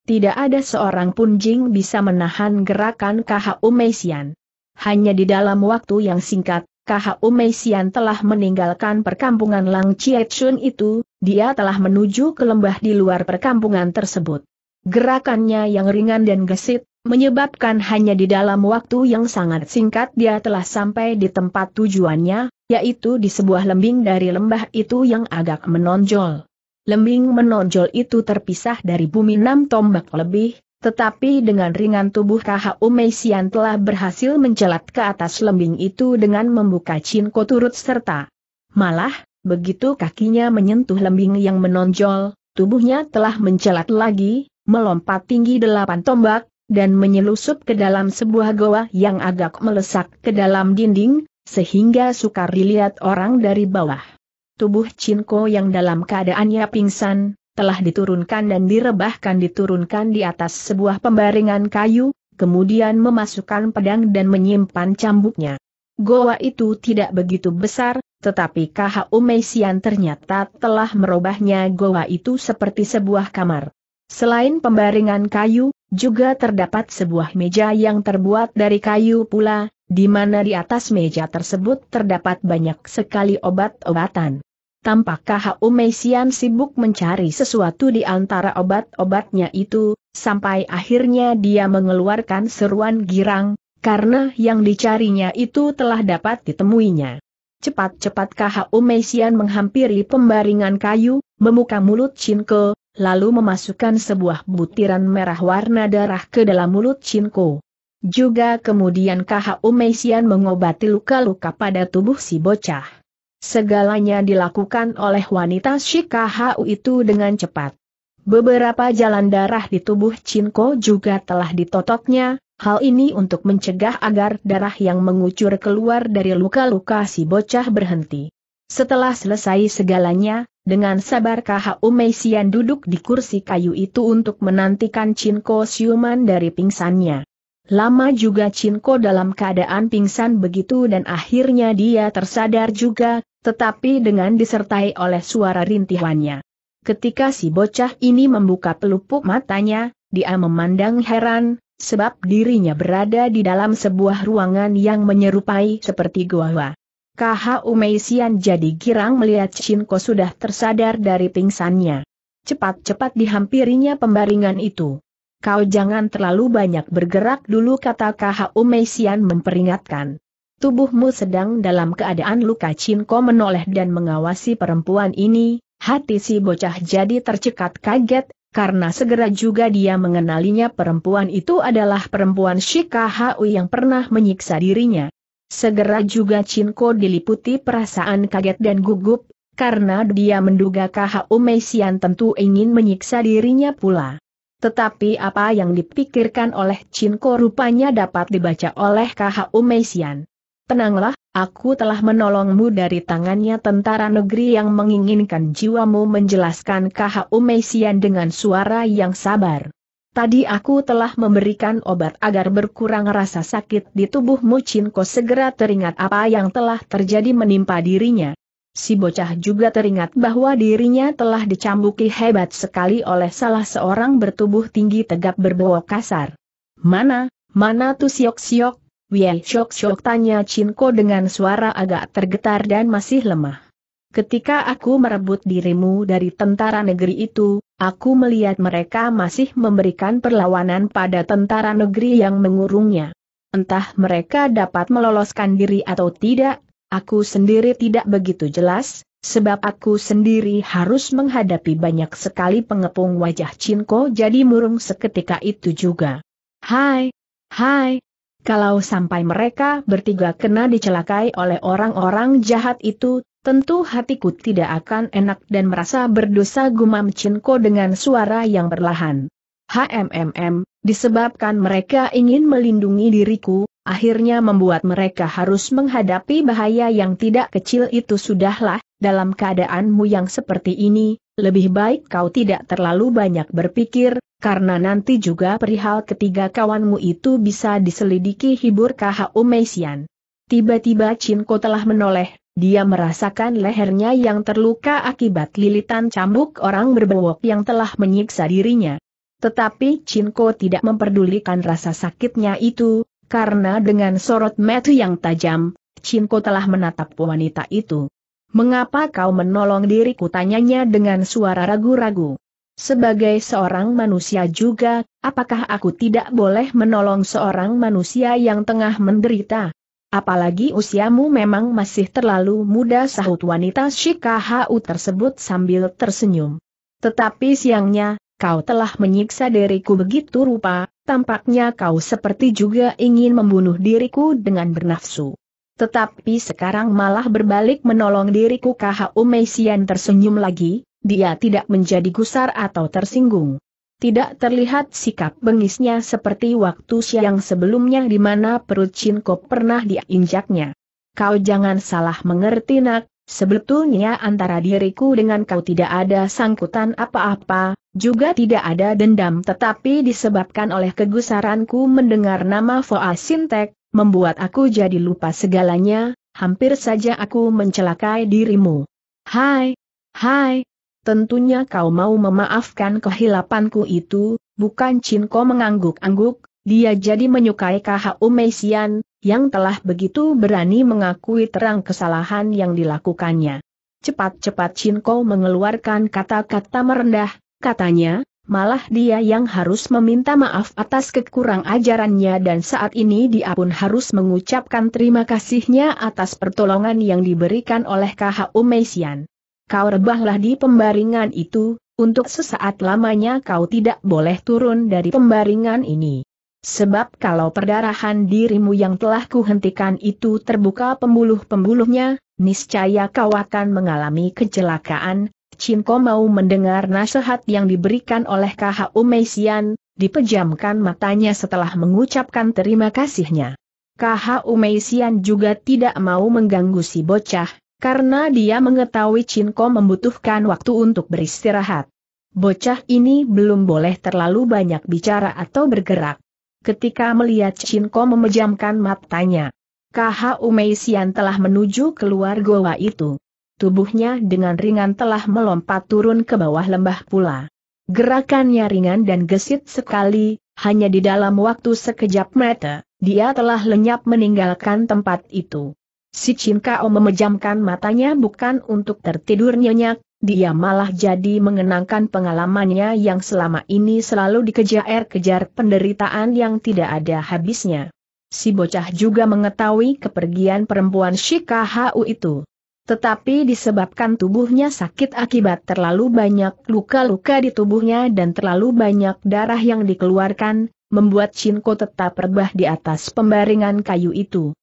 Tidak ada seorang pun Jing bisa menahan gerakan KHU Meisian. Hanya di dalam waktu yang singkat, KHU Meisian telah meninggalkan perkampungan Lang Chun itu, dia telah menuju ke lembah di luar perkampungan tersebut. Gerakannya yang ringan dan gesit, menyebabkan hanya di dalam waktu yang sangat singkat dia telah sampai di tempat tujuannya, yaitu di sebuah lembing dari lembah itu yang agak menonjol. Lembing menonjol itu terpisah dari bumi enam tombak lebih, tetapi dengan ringan tubuh KHU Meisian telah berhasil mencelat ke atas lembing itu dengan membuka Cinko turut serta. Malah, begitu kakinya menyentuh lembing yang menonjol, tubuhnya telah mencelat lagi, melompat tinggi delapan tombak, dan menyelusup ke dalam sebuah goa yang agak melesak ke dalam dinding, sehingga sukar dilihat orang dari bawah. Tubuh Cinko yang dalam keadaannya pingsan, telah diturunkan dan direbahkan diturunkan di atas sebuah pembaringan kayu, kemudian memasukkan pedang dan menyimpan cambuknya. Goa itu tidak begitu besar, tetapi KHU Meisian ternyata telah merubahnya goa itu seperti sebuah kamar. Selain pembaringan kayu, juga terdapat sebuah meja yang terbuat dari kayu pula, di mana di atas meja tersebut terdapat banyak sekali obat-obatan. Tampakkah Hao Meisian sibuk mencari sesuatu di antara obat-obatnya itu, sampai akhirnya dia mengeluarkan seruan girang, karena yang dicarinya itu telah dapat ditemuinya. Cepat-cepat Hao Meisian menghampiri pembaringan kayu, membuka mulut Cinko, lalu memasukkan sebuah butiran merah warna darah ke dalam mulut Cinko. Juga kemudian Hao Meisian mengobati luka-luka pada tubuh si bocah. Segalanya dilakukan oleh wanita Shikahau itu dengan cepat. Beberapa jalan darah di tubuh Chinko juga telah ditotoknya, hal ini untuk mencegah agar darah yang mengucur keluar dari luka-luka si bocah berhenti. Setelah selesai segalanya, dengan sabar Kahau Meisian duduk di kursi kayu itu untuk menantikan Chinko siuman dari pingsannya. Lama juga Cinko dalam keadaan pingsan begitu dan akhirnya dia tersadar juga, tetapi dengan disertai oleh suara rintihannya. Ketika si bocah ini membuka pelupuk matanya, dia memandang heran, sebab dirinya berada di dalam sebuah ruangan yang menyerupai seperti gua. Kaha Umeisian jadi girang melihat Cinko sudah tersadar dari pingsannya. Cepat-cepat dihampirinya pembaringan itu kau jangan terlalu banyak bergerak dulu kata KHU Meisian memperingatkan. Tubuhmu sedang dalam keadaan luka Cinko menoleh dan mengawasi perempuan ini, hati si bocah jadi tercekat kaget, karena segera juga dia mengenalinya perempuan itu adalah perempuan Shikahau yang pernah menyiksa dirinya. Segera juga Cinko diliputi perasaan kaget dan gugup, karena dia menduga KHU Meisian tentu ingin menyiksa dirinya pula. Tetapi apa yang dipikirkan oleh Cinko rupanya dapat dibaca oleh KHU Meisian. Tenanglah, aku telah menolongmu dari tangannya tentara negeri yang menginginkan jiwamu menjelaskan KHU Meisian dengan suara yang sabar. Tadi aku telah memberikan obat agar berkurang rasa sakit di tubuhmu Cinko segera teringat apa yang telah terjadi menimpa dirinya. Si bocah juga teringat bahwa dirinya telah dicambuki hebat sekali oleh salah seorang bertubuh tinggi tegap berbau kasar. Mana, mana tuh siok-siok? Wien siok-siok tanya Chinko dengan suara agak tergetar dan masih lemah. Ketika aku merebut dirimu dari tentara negeri itu, aku melihat mereka masih memberikan perlawanan pada tentara negeri yang mengurungnya. Entah mereka dapat meloloskan diri atau tidak, aku sendiri tidak begitu jelas, sebab aku sendiri harus menghadapi banyak sekali pengepung wajah Cinko jadi murung seketika itu juga. Hai, hai, kalau sampai mereka bertiga kena dicelakai oleh orang-orang jahat itu, tentu hatiku tidak akan enak dan merasa berdosa gumam Cinko dengan suara yang berlahan. HMMM, disebabkan mereka ingin melindungi diriku, akhirnya membuat mereka harus menghadapi bahaya yang tidak kecil itu sudahlah, dalam keadaanmu yang seperti ini, lebih baik kau tidak terlalu banyak berpikir, karena nanti juga perihal ketiga kawanmu itu bisa diselidiki hibur KHU Meisian. Tiba-tiba Cinko telah menoleh, dia merasakan lehernya yang terluka akibat lilitan cambuk orang berbewok yang telah menyiksa dirinya. Tetapi Cinko tidak memperdulikan rasa sakitnya itu, karena dengan sorot metu yang tajam, Cinko telah menatap wanita itu. Mengapa kau menolong diriku tanyanya dengan suara ragu-ragu. Sebagai seorang manusia juga, apakah aku tidak boleh menolong seorang manusia yang tengah menderita? Apalagi usiamu memang masih terlalu muda sahut wanita Shikahau tersebut sambil tersenyum. Tetapi siangnya, kau telah menyiksa diriku begitu rupa, tampaknya kau seperti juga ingin membunuh diriku dengan bernafsu. Tetapi sekarang malah berbalik menolong diriku KHU Meisian tersenyum lagi, dia tidak menjadi gusar atau tersinggung. Tidak terlihat sikap bengisnya seperti waktu siang sebelumnya di mana perut Cinko pernah diinjaknya. Kau jangan salah mengerti nak, Sebetulnya antara diriku dengan kau tidak ada sangkutan apa-apa, juga tidak ada dendam tetapi disebabkan oleh kegusaranku mendengar nama Foa Sintek, membuat aku jadi lupa segalanya, hampir saja aku mencelakai dirimu. Hai, hai, tentunya kau mau memaafkan kehilapanku itu, bukan Cinko mengangguk-angguk, dia jadi menyukai KHU Meisian, yang telah begitu berani mengakui terang kesalahan yang dilakukannya. Cepat-cepat Cinco mengeluarkan kata-kata merendah, katanya, malah dia yang harus meminta maaf atas kekurang ajarannya dan saat ini dia pun harus mengucapkan terima kasihnya atas pertolongan yang diberikan oleh KHU Meisian. Kau rebahlah di pembaringan itu, untuk sesaat lamanya kau tidak boleh turun dari pembaringan ini. Sebab kalau perdarahan dirimu yang telah kuhentikan itu terbuka pembuluh-pembuluhnya, niscaya kau akan mengalami kecelakaan. Cinko mau mendengar nasihat yang diberikan oleh KHU Umeisian, dipejamkan matanya setelah mengucapkan terima kasihnya. KHU Umeisian juga tidak mau mengganggu si bocah, karena dia mengetahui Cinko membutuhkan waktu untuk beristirahat. Bocah ini belum boleh terlalu banyak bicara atau bergerak ketika melihat Chinko memejamkan matanya. Kaha Umeisian telah menuju keluar goa itu. Tubuhnya dengan ringan telah melompat turun ke bawah lembah pula. Gerakannya ringan dan gesit sekali, hanya di dalam waktu sekejap mata, dia telah lenyap meninggalkan tempat itu. Si Chinkao memejamkan matanya bukan untuk tertidur nyenyak, dia malah jadi mengenangkan pengalamannya yang selama ini selalu dikejar-kejar penderitaan yang tidak ada habisnya. Si bocah juga mengetahui kepergian perempuan Shikahau itu. Tetapi disebabkan tubuhnya sakit akibat terlalu banyak luka-luka di tubuhnya dan terlalu banyak darah yang dikeluarkan, membuat Shinko tetap rebah di atas pembaringan kayu itu.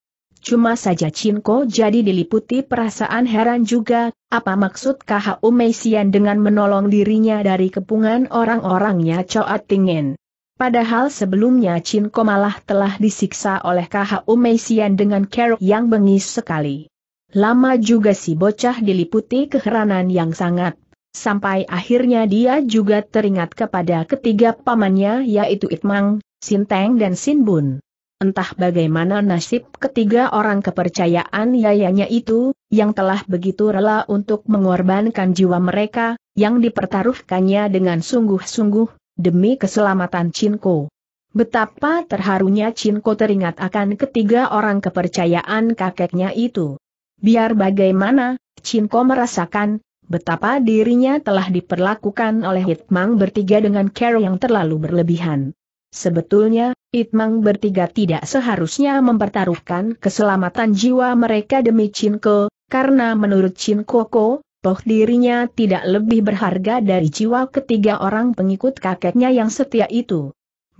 Cuma saja Cinko jadi diliputi perasaan heran juga, apa maksud KHU Meisian dengan menolong dirinya dari kepungan orang-orangnya coa tingin. Padahal sebelumnya Cinko malah telah disiksa oleh KHU Meisian dengan kerok yang bengis sekali. Lama juga si bocah diliputi keheranan yang sangat, sampai akhirnya dia juga teringat kepada ketiga pamannya yaitu Itmang, Sinteng dan Sinbun. Entah bagaimana nasib ketiga orang kepercayaan yayanya itu, yang telah begitu rela untuk mengorbankan jiwa mereka, yang dipertaruhkannya dengan sungguh-sungguh, demi keselamatan Cinko. Betapa terharunya Cinko teringat akan ketiga orang kepercayaan kakeknya itu. Biar bagaimana, Cinko merasakan, betapa dirinya telah diperlakukan oleh Hitmang bertiga dengan care yang terlalu berlebihan. Sebetulnya, Itmang bertiga tidak seharusnya mempertaruhkan keselamatan jiwa mereka demi Cinko, karena menurut Cinkoko, toh dirinya tidak lebih berharga dari jiwa ketiga orang pengikut kakeknya yang setia itu.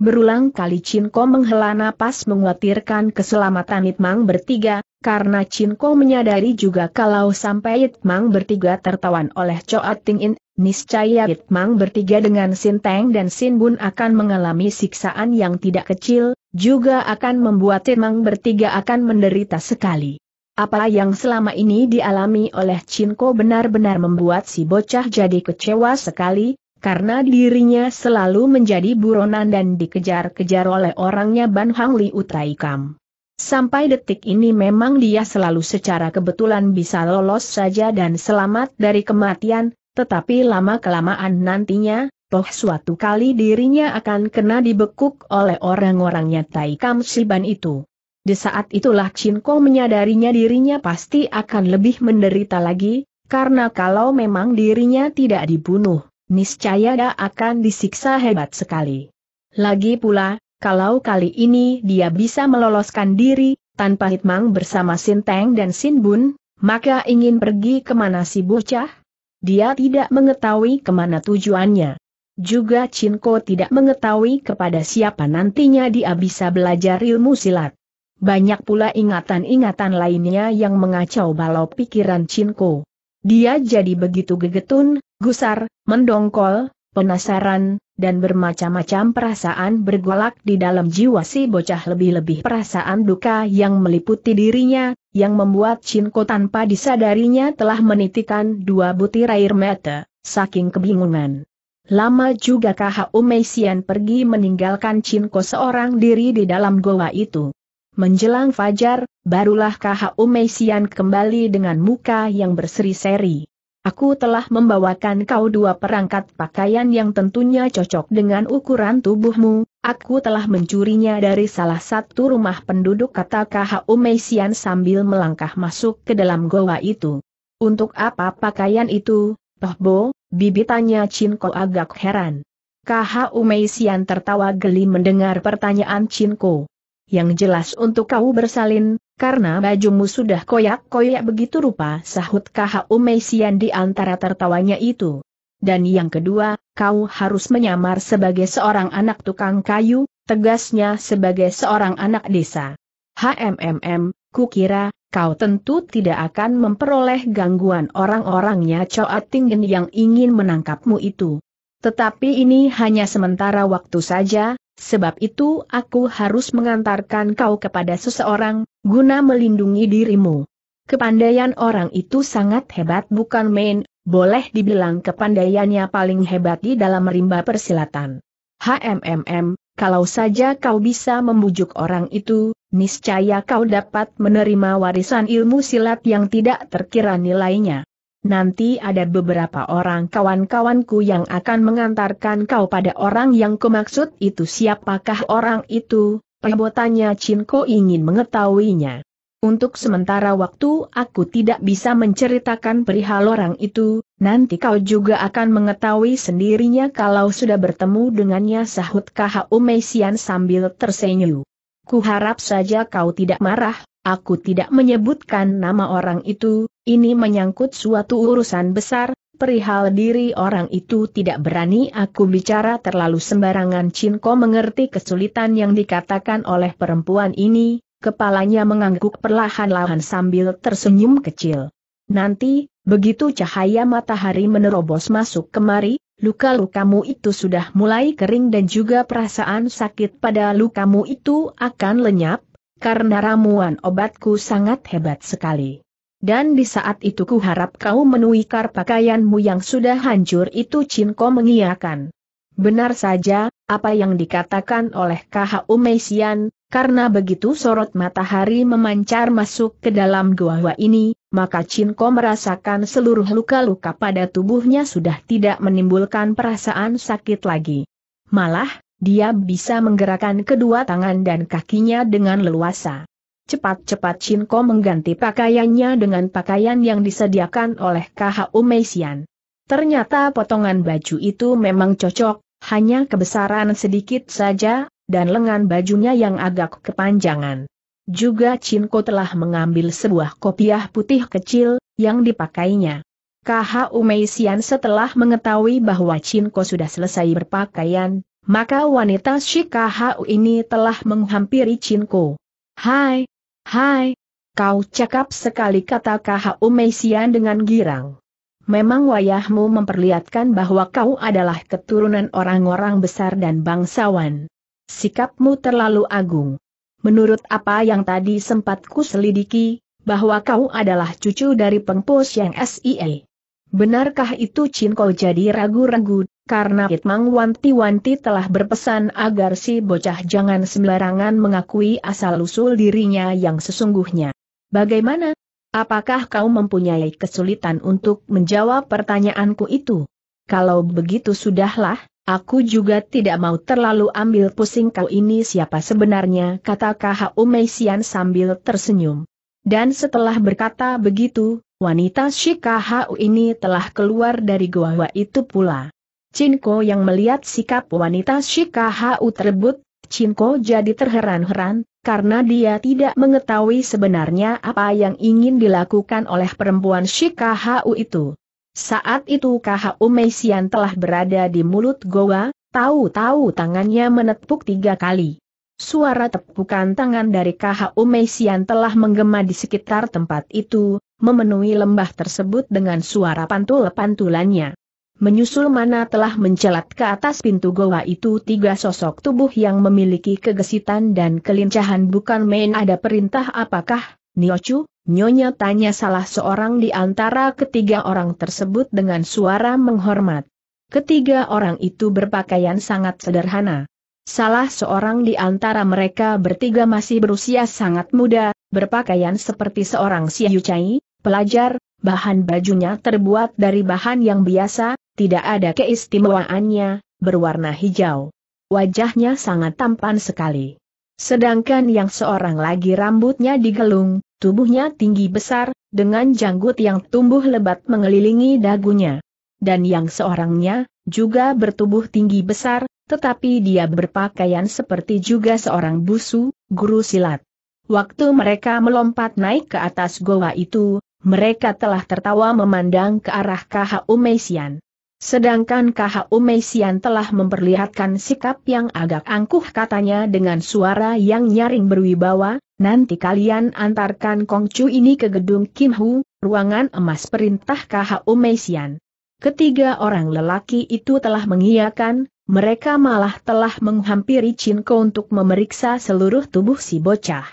Berulang kali Cinko menghela napas mengkhawatirkan keselamatan Itmang bertiga, karena Cinko menyadari juga kalau sampai Itmang bertiga tertawan oleh Choa Tingin. Niscaya Mang bertiga dengan Sinteng dan Sinbun akan mengalami siksaan yang tidak kecil, juga akan membuat Mang bertiga akan menderita sekali. Apa yang selama ini dialami oleh Cinco benar-benar membuat si bocah jadi kecewa sekali, karena dirinya selalu menjadi buronan dan dikejar-kejar oleh orangnya Ban Hang Li Utaikam. Sampai detik ini memang dia selalu secara kebetulan bisa lolos saja dan selamat dari kematian, tetapi lama-kelamaan nantinya, toh suatu kali dirinya akan kena dibekuk oleh orang-orangnya Tai Kam Siban itu. Di saat itulah Kau menyadarinya dirinya pasti akan lebih menderita lagi, karena kalau memang dirinya tidak dibunuh, niscaya dia akan disiksa hebat sekali. Lagi pula, kalau kali ini dia bisa meloloskan diri, tanpa hitmang bersama Sinteng dan Sinbun, maka ingin pergi kemana si bocah? Dia tidak mengetahui kemana tujuannya. Juga Chinko tidak mengetahui kepada siapa nantinya dia bisa belajar ilmu silat. Banyak pula ingatan-ingatan lainnya yang mengacau balau pikiran Chinko. Dia jadi begitu gegetun, gusar, mendongkol, penasaran, dan bermacam-macam perasaan bergolak di dalam jiwa si bocah lebih-lebih perasaan duka yang meliputi dirinya, yang membuat Cinko tanpa disadarinya telah menitikan dua butir air mata, saking kebingungan. Lama juga KHU Umeisian pergi meninggalkan Cinko seorang diri di dalam goa itu. Menjelang fajar, barulah KHU Umeisian kembali dengan muka yang berseri-seri. Aku telah membawakan kau dua perangkat pakaian yang tentunya cocok dengan ukuran tubuhmu, aku telah mencurinya dari salah satu rumah penduduk kata KHU Meisian sambil melangkah masuk ke dalam goa itu. Untuk apa pakaian itu, Pohbo, bibitannya Cinko agak heran. KHU Meisian tertawa geli mendengar pertanyaan Cinko. Yang jelas untuk kau bersalin, karena bajumu sudah koyak-koyak begitu rupa sahut kaha umesian di antara tertawanya itu. Dan yang kedua, kau harus menyamar sebagai seorang anak tukang kayu, tegasnya sebagai seorang anak desa. HMMM, kukira, kau tentu tidak akan memperoleh gangguan orang-orangnya Coa Tinggen yang ingin menangkapmu itu. Tetapi ini hanya sementara waktu saja, sebab itu aku harus mengantarkan kau kepada seseorang, guna melindungi dirimu. Kepandaian orang itu sangat hebat bukan main, boleh dibilang kepandaiannya paling hebat di dalam rimba persilatan. HMMM, kalau saja kau bisa membujuk orang itu, niscaya kau dapat menerima warisan ilmu silat yang tidak terkira nilainya. Nanti ada beberapa orang kawan-kawanku yang akan mengantarkan kau pada orang yang kumaksud itu siapakah orang itu, Perabotannya Cinko ingin mengetahuinya. Untuk sementara waktu aku tidak bisa menceritakan perihal orang itu, nanti kau juga akan mengetahui sendirinya kalau sudah bertemu dengannya sahut KHU Meisian sambil tersenyum. Kuharap saja kau tidak marah, aku tidak menyebutkan nama orang itu, ini menyangkut suatu urusan besar, perihal diri orang itu tidak berani aku bicara terlalu sembarangan Cinko mengerti kesulitan yang dikatakan oleh perempuan ini, kepalanya mengangguk perlahan-lahan sambil tersenyum kecil. Nanti, begitu cahaya matahari menerobos masuk kemari, luka-lukamu itu sudah mulai kering dan juga perasaan sakit pada lukamu itu akan lenyap, karena ramuan obatku sangat hebat sekali. Dan di saat itu kuharap kau menuikar pakaianmu yang sudah hancur itu Cinko mengiakan. Benar saja, apa yang dikatakan oleh KHU Meisian, karena begitu sorot matahari memancar masuk ke dalam gua ini, maka Cinko merasakan seluruh luka-luka pada tubuhnya sudah tidak menimbulkan perasaan sakit lagi. Malah, dia bisa menggerakkan kedua tangan dan kakinya dengan leluasa. Cepat-cepat Shinko mengganti pakaiannya dengan pakaian yang disediakan oleh KHU Meisian. Ternyata potongan baju itu memang cocok, hanya kebesaran sedikit saja, dan lengan bajunya yang agak kepanjangan. Juga Cinko telah mengambil sebuah kopiah putih kecil, yang dipakainya. KH Umeisian setelah mengetahui bahwa Cinko sudah selesai berpakaian, maka wanita si KHU ini telah menghampiri Cinko. Hai, Hai, kau cakap sekali kata KHU Meisian dengan girang. Memang wayahmu memperlihatkan bahwa kau adalah keturunan orang-orang besar dan bangsawan. Sikapmu terlalu agung. Menurut apa yang tadi sempat ku selidiki, bahwa kau adalah cucu dari pengpos yang SIA. E. Benarkah itu Chin kau jadi ragu-ragu, karena Kitmang wanti-wanti telah berpesan agar si bocah jangan sembarangan mengakui asal-usul dirinya yang sesungguhnya. Bagaimana? Apakah kau mempunyai kesulitan untuk menjawab pertanyaanku itu? Kalau begitu sudahlah, Aku juga tidak mau terlalu ambil pusing kau ini siapa sebenarnya kata KHU Meisian sambil tersenyum. Dan setelah berkata begitu, wanita si KHU ini telah keluar dari goa itu pula. Cinko yang melihat sikap wanita Shikahau terebut, Cinko jadi terheran-heran, karena dia tidak mengetahui sebenarnya apa yang ingin dilakukan oleh perempuan Shikahau itu. Saat itu Kahau Meisian telah berada di mulut goa, tahu-tahu tangannya menepuk tiga kali. Suara tepukan tangan dari Kahau Meisian telah menggema di sekitar tempat itu, memenuhi lembah tersebut dengan suara pantul-pantulannya. Menyusul mana telah mencelat ke atas pintu goa itu tiga sosok tubuh yang memiliki kegesitan dan kelincahan bukan main ada perintah apakah, Niochu, Nyonya tanya salah seorang di antara ketiga orang tersebut dengan suara menghormat. Ketiga orang itu berpakaian sangat sederhana. Salah seorang di antara mereka bertiga masih berusia sangat muda, berpakaian seperti seorang siyucai cai, pelajar, bahan bajunya terbuat dari bahan yang biasa, tidak ada keistimewaannya, berwarna hijau. Wajahnya sangat tampan sekali. Sedangkan yang seorang lagi rambutnya digelung, tubuhnya tinggi besar, dengan janggut yang tumbuh lebat mengelilingi dagunya. Dan yang seorangnya, juga bertubuh tinggi besar, tetapi dia berpakaian seperti juga seorang busu, guru silat. Waktu mereka melompat naik ke atas goa itu, mereka telah tertawa memandang ke arah Kaha Umeisian. Sedangkan Kaha Umeisian telah memperlihatkan sikap yang agak angkuh katanya dengan suara yang nyaring berwibawa, nanti kalian antarkan Kongcu ini ke gedung Kim Hu, ruangan emas perintah Kaha Umeisian. Ketiga orang lelaki itu telah mengiyakan, mereka malah telah menghampiri Ko untuk memeriksa seluruh tubuh si bocah.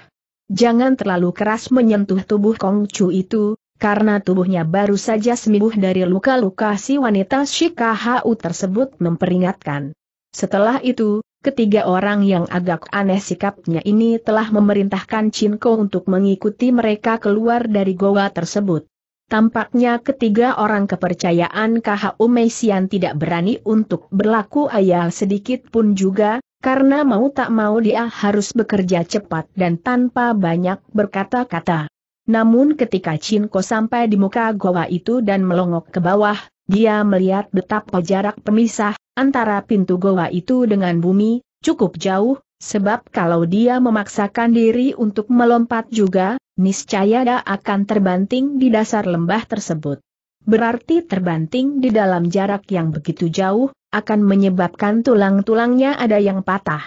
Jangan terlalu keras menyentuh tubuh Kongcu itu, karena tubuhnya baru saja sembuh dari luka-luka si wanita Shikahau tersebut memperingatkan. Setelah itu, ketiga orang yang agak aneh sikapnya ini telah memerintahkan Chinko untuk mengikuti mereka keluar dari goa tersebut. Tampaknya ketiga orang kepercayaan KHU Meisian tidak berani untuk berlaku ayal sedikit pun juga, karena mau tak mau dia harus bekerja cepat dan tanpa banyak berkata-kata. Namun ketika Cinko sampai di muka goa itu dan melongok ke bawah, dia melihat betapa jarak pemisah antara pintu goa itu dengan bumi, cukup jauh, sebab kalau dia memaksakan diri untuk melompat juga, niscaya dia akan terbanting di dasar lembah tersebut. Berarti terbanting di dalam jarak yang begitu jauh, akan menyebabkan tulang-tulangnya ada yang patah.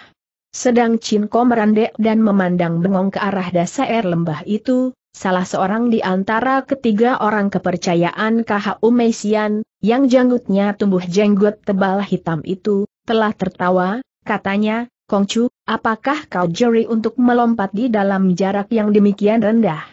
Sedang Cinko merendek dan memandang bengong ke arah dasar lembah itu, salah seorang di antara ketiga orang kepercayaan KHU Meisian, yang janggutnya tumbuh jenggot tebal hitam itu, telah tertawa, katanya, Kongcu, apakah kau juri untuk melompat di dalam jarak yang demikian rendah?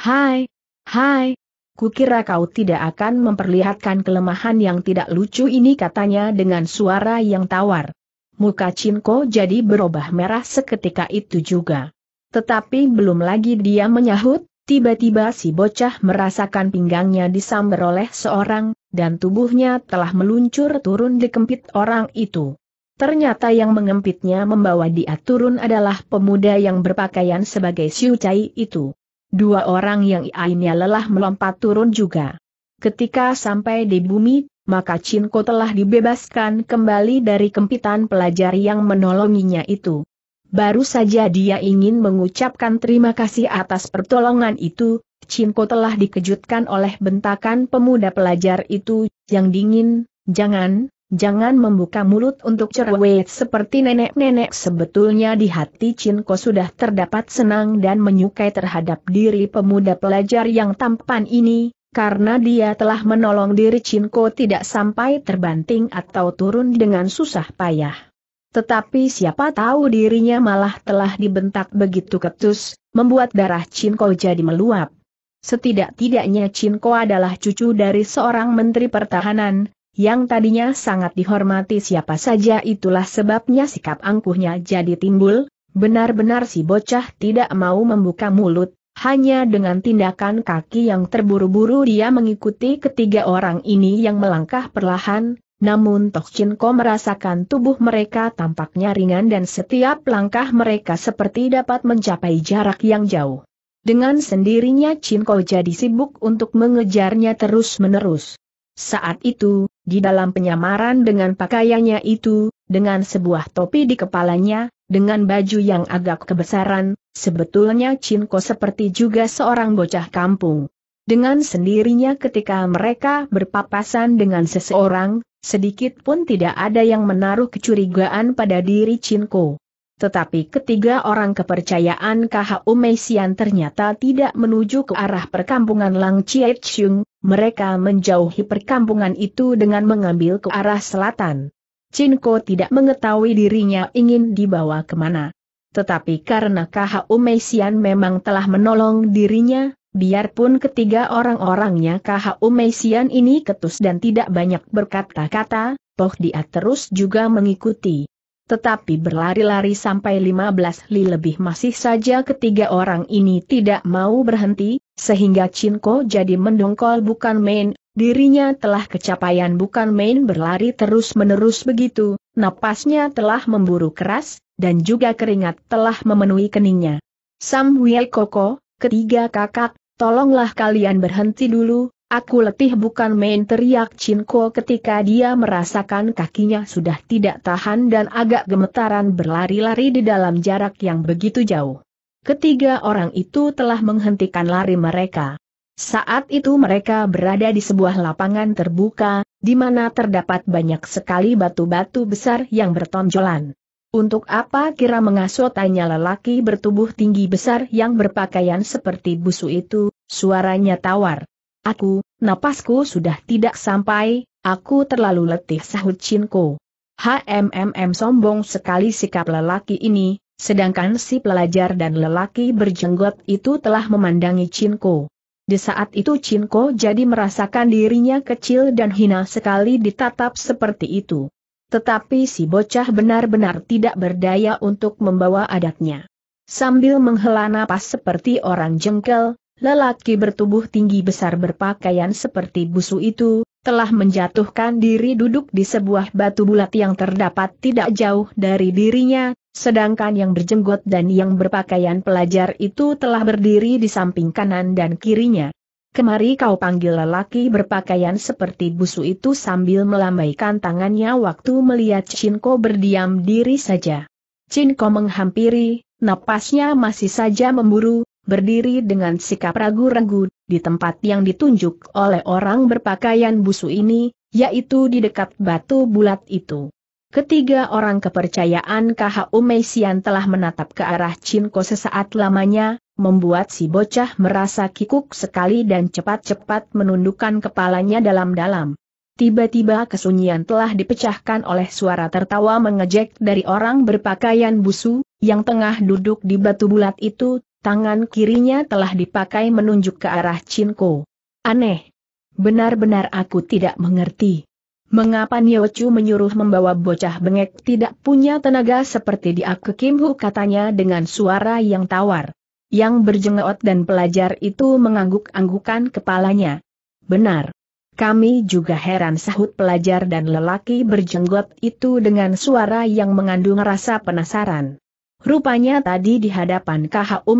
Hai, hai, kukira kau tidak akan memperlihatkan kelemahan yang tidak lucu ini katanya dengan suara yang tawar. Muka Cinko jadi berubah merah seketika itu juga. Tetapi belum lagi dia menyahut, Tiba-tiba si bocah merasakan pinggangnya disambar oleh seorang, dan tubuhnya telah meluncur turun kempit orang itu. Ternyata yang mengempitnya membawa dia turun adalah pemuda yang berpakaian sebagai siucai itu. Dua orang yang iainnya lelah melompat turun juga. Ketika sampai di bumi, maka Cinko telah dibebaskan kembali dari kempitan pelajar yang menolonginya itu. Baru saja dia ingin mengucapkan terima kasih atas pertolongan itu, Cinko telah dikejutkan oleh bentakan pemuda pelajar itu, yang dingin, jangan, jangan membuka mulut untuk cerewet seperti nenek-nenek. Sebetulnya di hati Cinko sudah terdapat senang dan menyukai terhadap diri pemuda pelajar yang tampan ini, karena dia telah menolong diri Cinko tidak sampai terbanting atau turun dengan susah payah. Tetapi siapa tahu dirinya malah telah dibentak begitu ketus, membuat darah Cinko jadi meluap. Setidak-tidaknya Cinko adalah cucu dari seorang menteri pertahanan, yang tadinya sangat dihormati siapa saja itulah sebabnya sikap angkuhnya jadi timbul, benar-benar si bocah tidak mau membuka mulut, hanya dengan tindakan kaki yang terburu-buru dia mengikuti ketiga orang ini yang melangkah perlahan, namun Chin Ko merasakan tubuh mereka tampaknya ringan dan setiap langkah mereka seperti dapat mencapai jarak yang jauh. Dengan sendirinya Cinko jadi sibuk untuk mengejarnya terus-menerus. Saat itu, di dalam penyamaran dengan pakaiannya itu, dengan sebuah topi di kepalanya, dengan baju yang agak kebesaran, sebetulnya Cinko seperti juga seorang bocah kampung. Dengan sendirinya ketika mereka berpapasan dengan seseorang, sedikit pun tidak ada yang menaruh kecurigaan pada diri Cinko. Tetapi ketiga orang kepercayaan KHU Meisian ternyata tidak menuju ke arah perkampungan Lang Chie Chung, mereka menjauhi perkampungan itu dengan mengambil ke arah selatan. Cinko tidak mengetahui dirinya ingin dibawa kemana. Tetapi karena KHU Meisian memang telah menolong dirinya, biarpun ketiga orang-orangnya KHU Meisian ini ketus dan tidak banyak berkata-kata, toh dia terus juga mengikuti. Tetapi berlari-lari sampai 15 li lebih masih saja ketiga orang ini tidak mau berhenti, sehingga Cinko jadi mendongkol bukan main, dirinya telah kecapaian bukan main berlari terus-menerus begitu, napasnya telah memburu keras, dan juga keringat telah memenuhi keningnya. Samuel Koko, ketiga kakak, Tolonglah kalian berhenti dulu, aku letih bukan main teriak Cinko ketika dia merasakan kakinya sudah tidak tahan dan agak gemetaran berlari-lari di dalam jarak yang begitu jauh. Ketiga orang itu telah menghentikan lari mereka. Saat itu mereka berada di sebuah lapangan terbuka, di mana terdapat banyak sekali batu-batu besar yang bertonjolan. Untuk apa kira mengasuh tanya lelaki bertubuh tinggi besar yang berpakaian seperti busu itu, suaranya tawar. Aku, napasku sudah tidak sampai, aku terlalu letih sahut Cinko. HMMM sombong sekali sikap lelaki ini, sedangkan si pelajar dan lelaki berjenggot itu telah memandangi Cinko. Di saat itu Cinko jadi merasakan dirinya kecil dan hina sekali ditatap seperti itu. Tetapi si bocah benar-benar tidak berdaya untuk membawa adatnya. Sambil menghela napas seperti orang jengkel, lelaki bertubuh tinggi besar berpakaian seperti busu itu, telah menjatuhkan diri duduk di sebuah batu bulat yang terdapat tidak jauh dari dirinya, sedangkan yang berjenggot dan yang berpakaian pelajar itu telah berdiri di samping kanan dan kirinya. Kemari kau panggil lelaki berpakaian seperti busu itu sambil melambaikan tangannya waktu melihat Cinko berdiam diri saja. Cinko menghampiri, napasnya masih saja memburu, berdiri dengan sikap ragu-ragu, di tempat yang ditunjuk oleh orang berpakaian busu ini, yaitu di dekat batu bulat itu. Ketiga orang kepercayaan Kaha Umeisian telah menatap ke arah Cinko sesaat lamanya, membuat si bocah merasa kikuk sekali dan cepat-cepat menundukkan kepalanya dalam-dalam. Tiba-tiba kesunyian telah dipecahkan oleh suara tertawa mengejek dari orang berpakaian busu, yang tengah duduk di batu bulat itu, tangan kirinya telah dipakai menunjuk ke arah Cinko. Aneh. Benar-benar aku tidak mengerti. Mengapa Niochu menyuruh membawa bocah bengek tidak punya tenaga seperti dia ke Kim Hu katanya dengan suara yang tawar. Yang berjenggot dan pelajar itu mengangguk-anggukan kepalanya. Benar. Kami juga heran sahut pelajar dan lelaki berjenggot itu dengan suara yang mengandung rasa penasaran. Rupanya tadi di hadapan KHU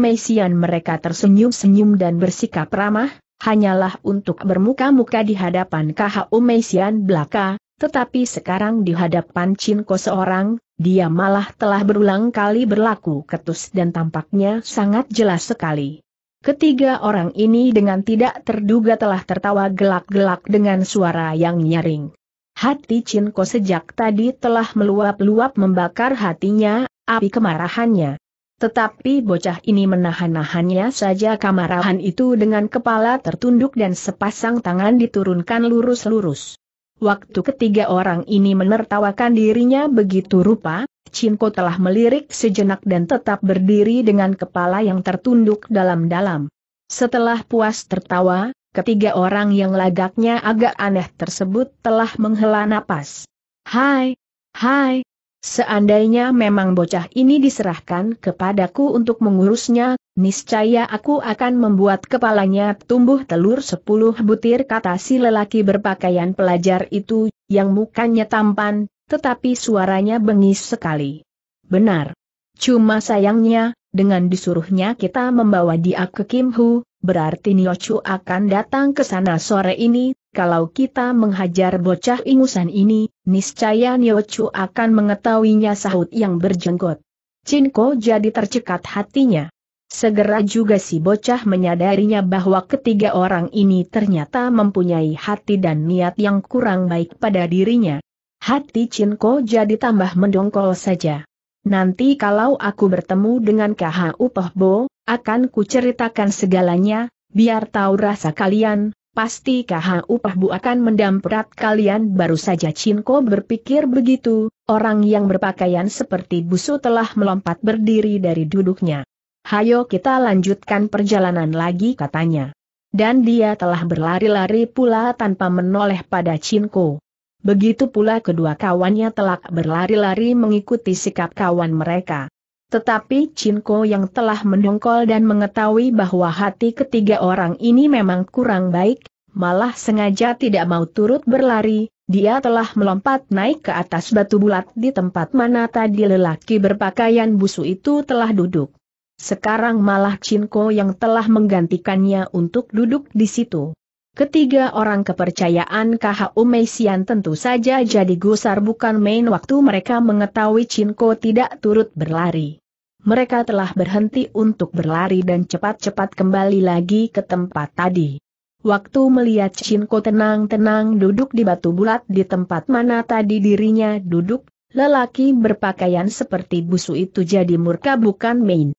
mereka tersenyum-senyum dan bersikap ramah, Hanyalah untuk bermuka-muka di hadapan Kaha Umesian belaka, tetapi sekarang di hadapan Cinko seorang, dia malah telah berulang kali berlaku ketus dan tampaknya sangat jelas sekali. Ketiga orang ini dengan tidak terduga telah tertawa gelak-gelak dengan suara yang nyaring. Hati Cinko sejak tadi telah meluap-luap membakar hatinya, api kemarahannya. Tetapi bocah ini menahan-nahannya saja kamarahan itu dengan kepala tertunduk dan sepasang tangan diturunkan lurus-lurus. Waktu ketiga orang ini menertawakan dirinya begitu rupa, Cinko telah melirik sejenak dan tetap berdiri dengan kepala yang tertunduk dalam-dalam. Setelah puas tertawa, ketiga orang yang lagaknya agak aneh tersebut telah menghela napas. Hai, hai, Seandainya memang bocah ini diserahkan kepadaku untuk mengurusnya, niscaya aku akan membuat kepalanya tumbuh telur sepuluh butir kata si lelaki berpakaian pelajar itu, yang mukanya tampan, tetapi suaranya bengis sekali. Benar. Cuma sayangnya, dengan disuruhnya kita membawa dia ke Kim Hu, berarti Niochu akan datang ke sana sore ini, kalau kita menghajar bocah ingusan ini, niscaya Niochu akan mengetahuinya sahut yang berjenggot. Cinko jadi tercekat hatinya. Segera juga si bocah menyadarinya bahwa ketiga orang ini ternyata mempunyai hati dan niat yang kurang baik pada dirinya. Hati Cinko jadi tambah mendongkol saja. Nanti kalau aku bertemu dengan KHU Pohbo, akan kuceritakan segalanya, biar tahu rasa kalian, pasti KHU Pohbo akan mendamprat kalian baru saja Cinko berpikir begitu, orang yang berpakaian seperti busu telah melompat berdiri dari duduknya. Hayo kita lanjutkan perjalanan lagi katanya. Dan dia telah berlari-lari pula tanpa menoleh pada Cinko. Begitu pula kedua kawannya telah berlari-lari mengikuti sikap kawan mereka. Tetapi Cinko yang telah mendongkol dan mengetahui bahwa hati ketiga orang ini memang kurang baik, malah sengaja tidak mau turut berlari, dia telah melompat naik ke atas batu bulat di tempat mana tadi lelaki berpakaian busu itu telah duduk. Sekarang malah Cinko yang telah menggantikannya untuk duduk di situ. Ketiga orang kepercayaan KHU Meisian tentu saja jadi gusar bukan main waktu mereka mengetahui Cinco tidak turut berlari. Mereka telah berhenti untuk berlari dan cepat-cepat kembali lagi ke tempat tadi. Waktu melihat Cinco tenang-tenang duduk di batu bulat di tempat mana tadi dirinya duduk, lelaki berpakaian seperti busu itu jadi murka bukan main.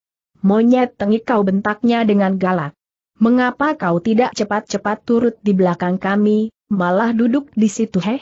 Monyet tengik kau bentaknya dengan galak. Mengapa kau tidak cepat-cepat turut di belakang kami, malah duduk di situ heh?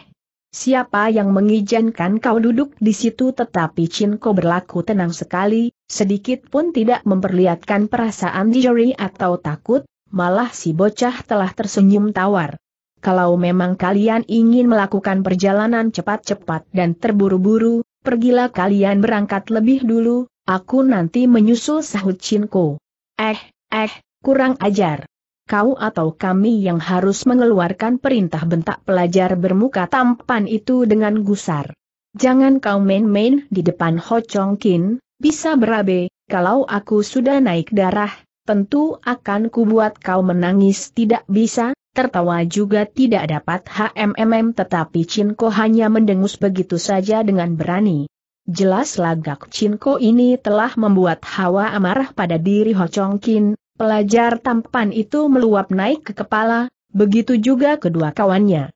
Siapa yang mengizinkan kau duduk di situ tetapi Cinko berlaku tenang sekali, sedikit pun tidak memperlihatkan perasaan dijeri atau takut, malah si bocah telah tersenyum tawar. Kalau memang kalian ingin melakukan perjalanan cepat-cepat dan terburu-buru, pergilah kalian berangkat lebih dulu, aku nanti menyusul sahut Cinko. Eh, eh, kurang ajar. Kau atau kami yang harus mengeluarkan perintah bentak pelajar bermuka tampan itu dengan gusar. Jangan kau main-main di depan Ho Chong Kin, bisa berabe, kalau aku sudah naik darah, tentu akan kubuat kau menangis tidak bisa, tertawa juga tidak dapat HMMM tetapi Chin Ko hanya mendengus begitu saja dengan berani. Jelas lagak Chin Ko ini telah membuat hawa amarah pada diri Ho Chong Kin, pelajar tampan itu meluap naik ke kepala, begitu juga kedua kawannya.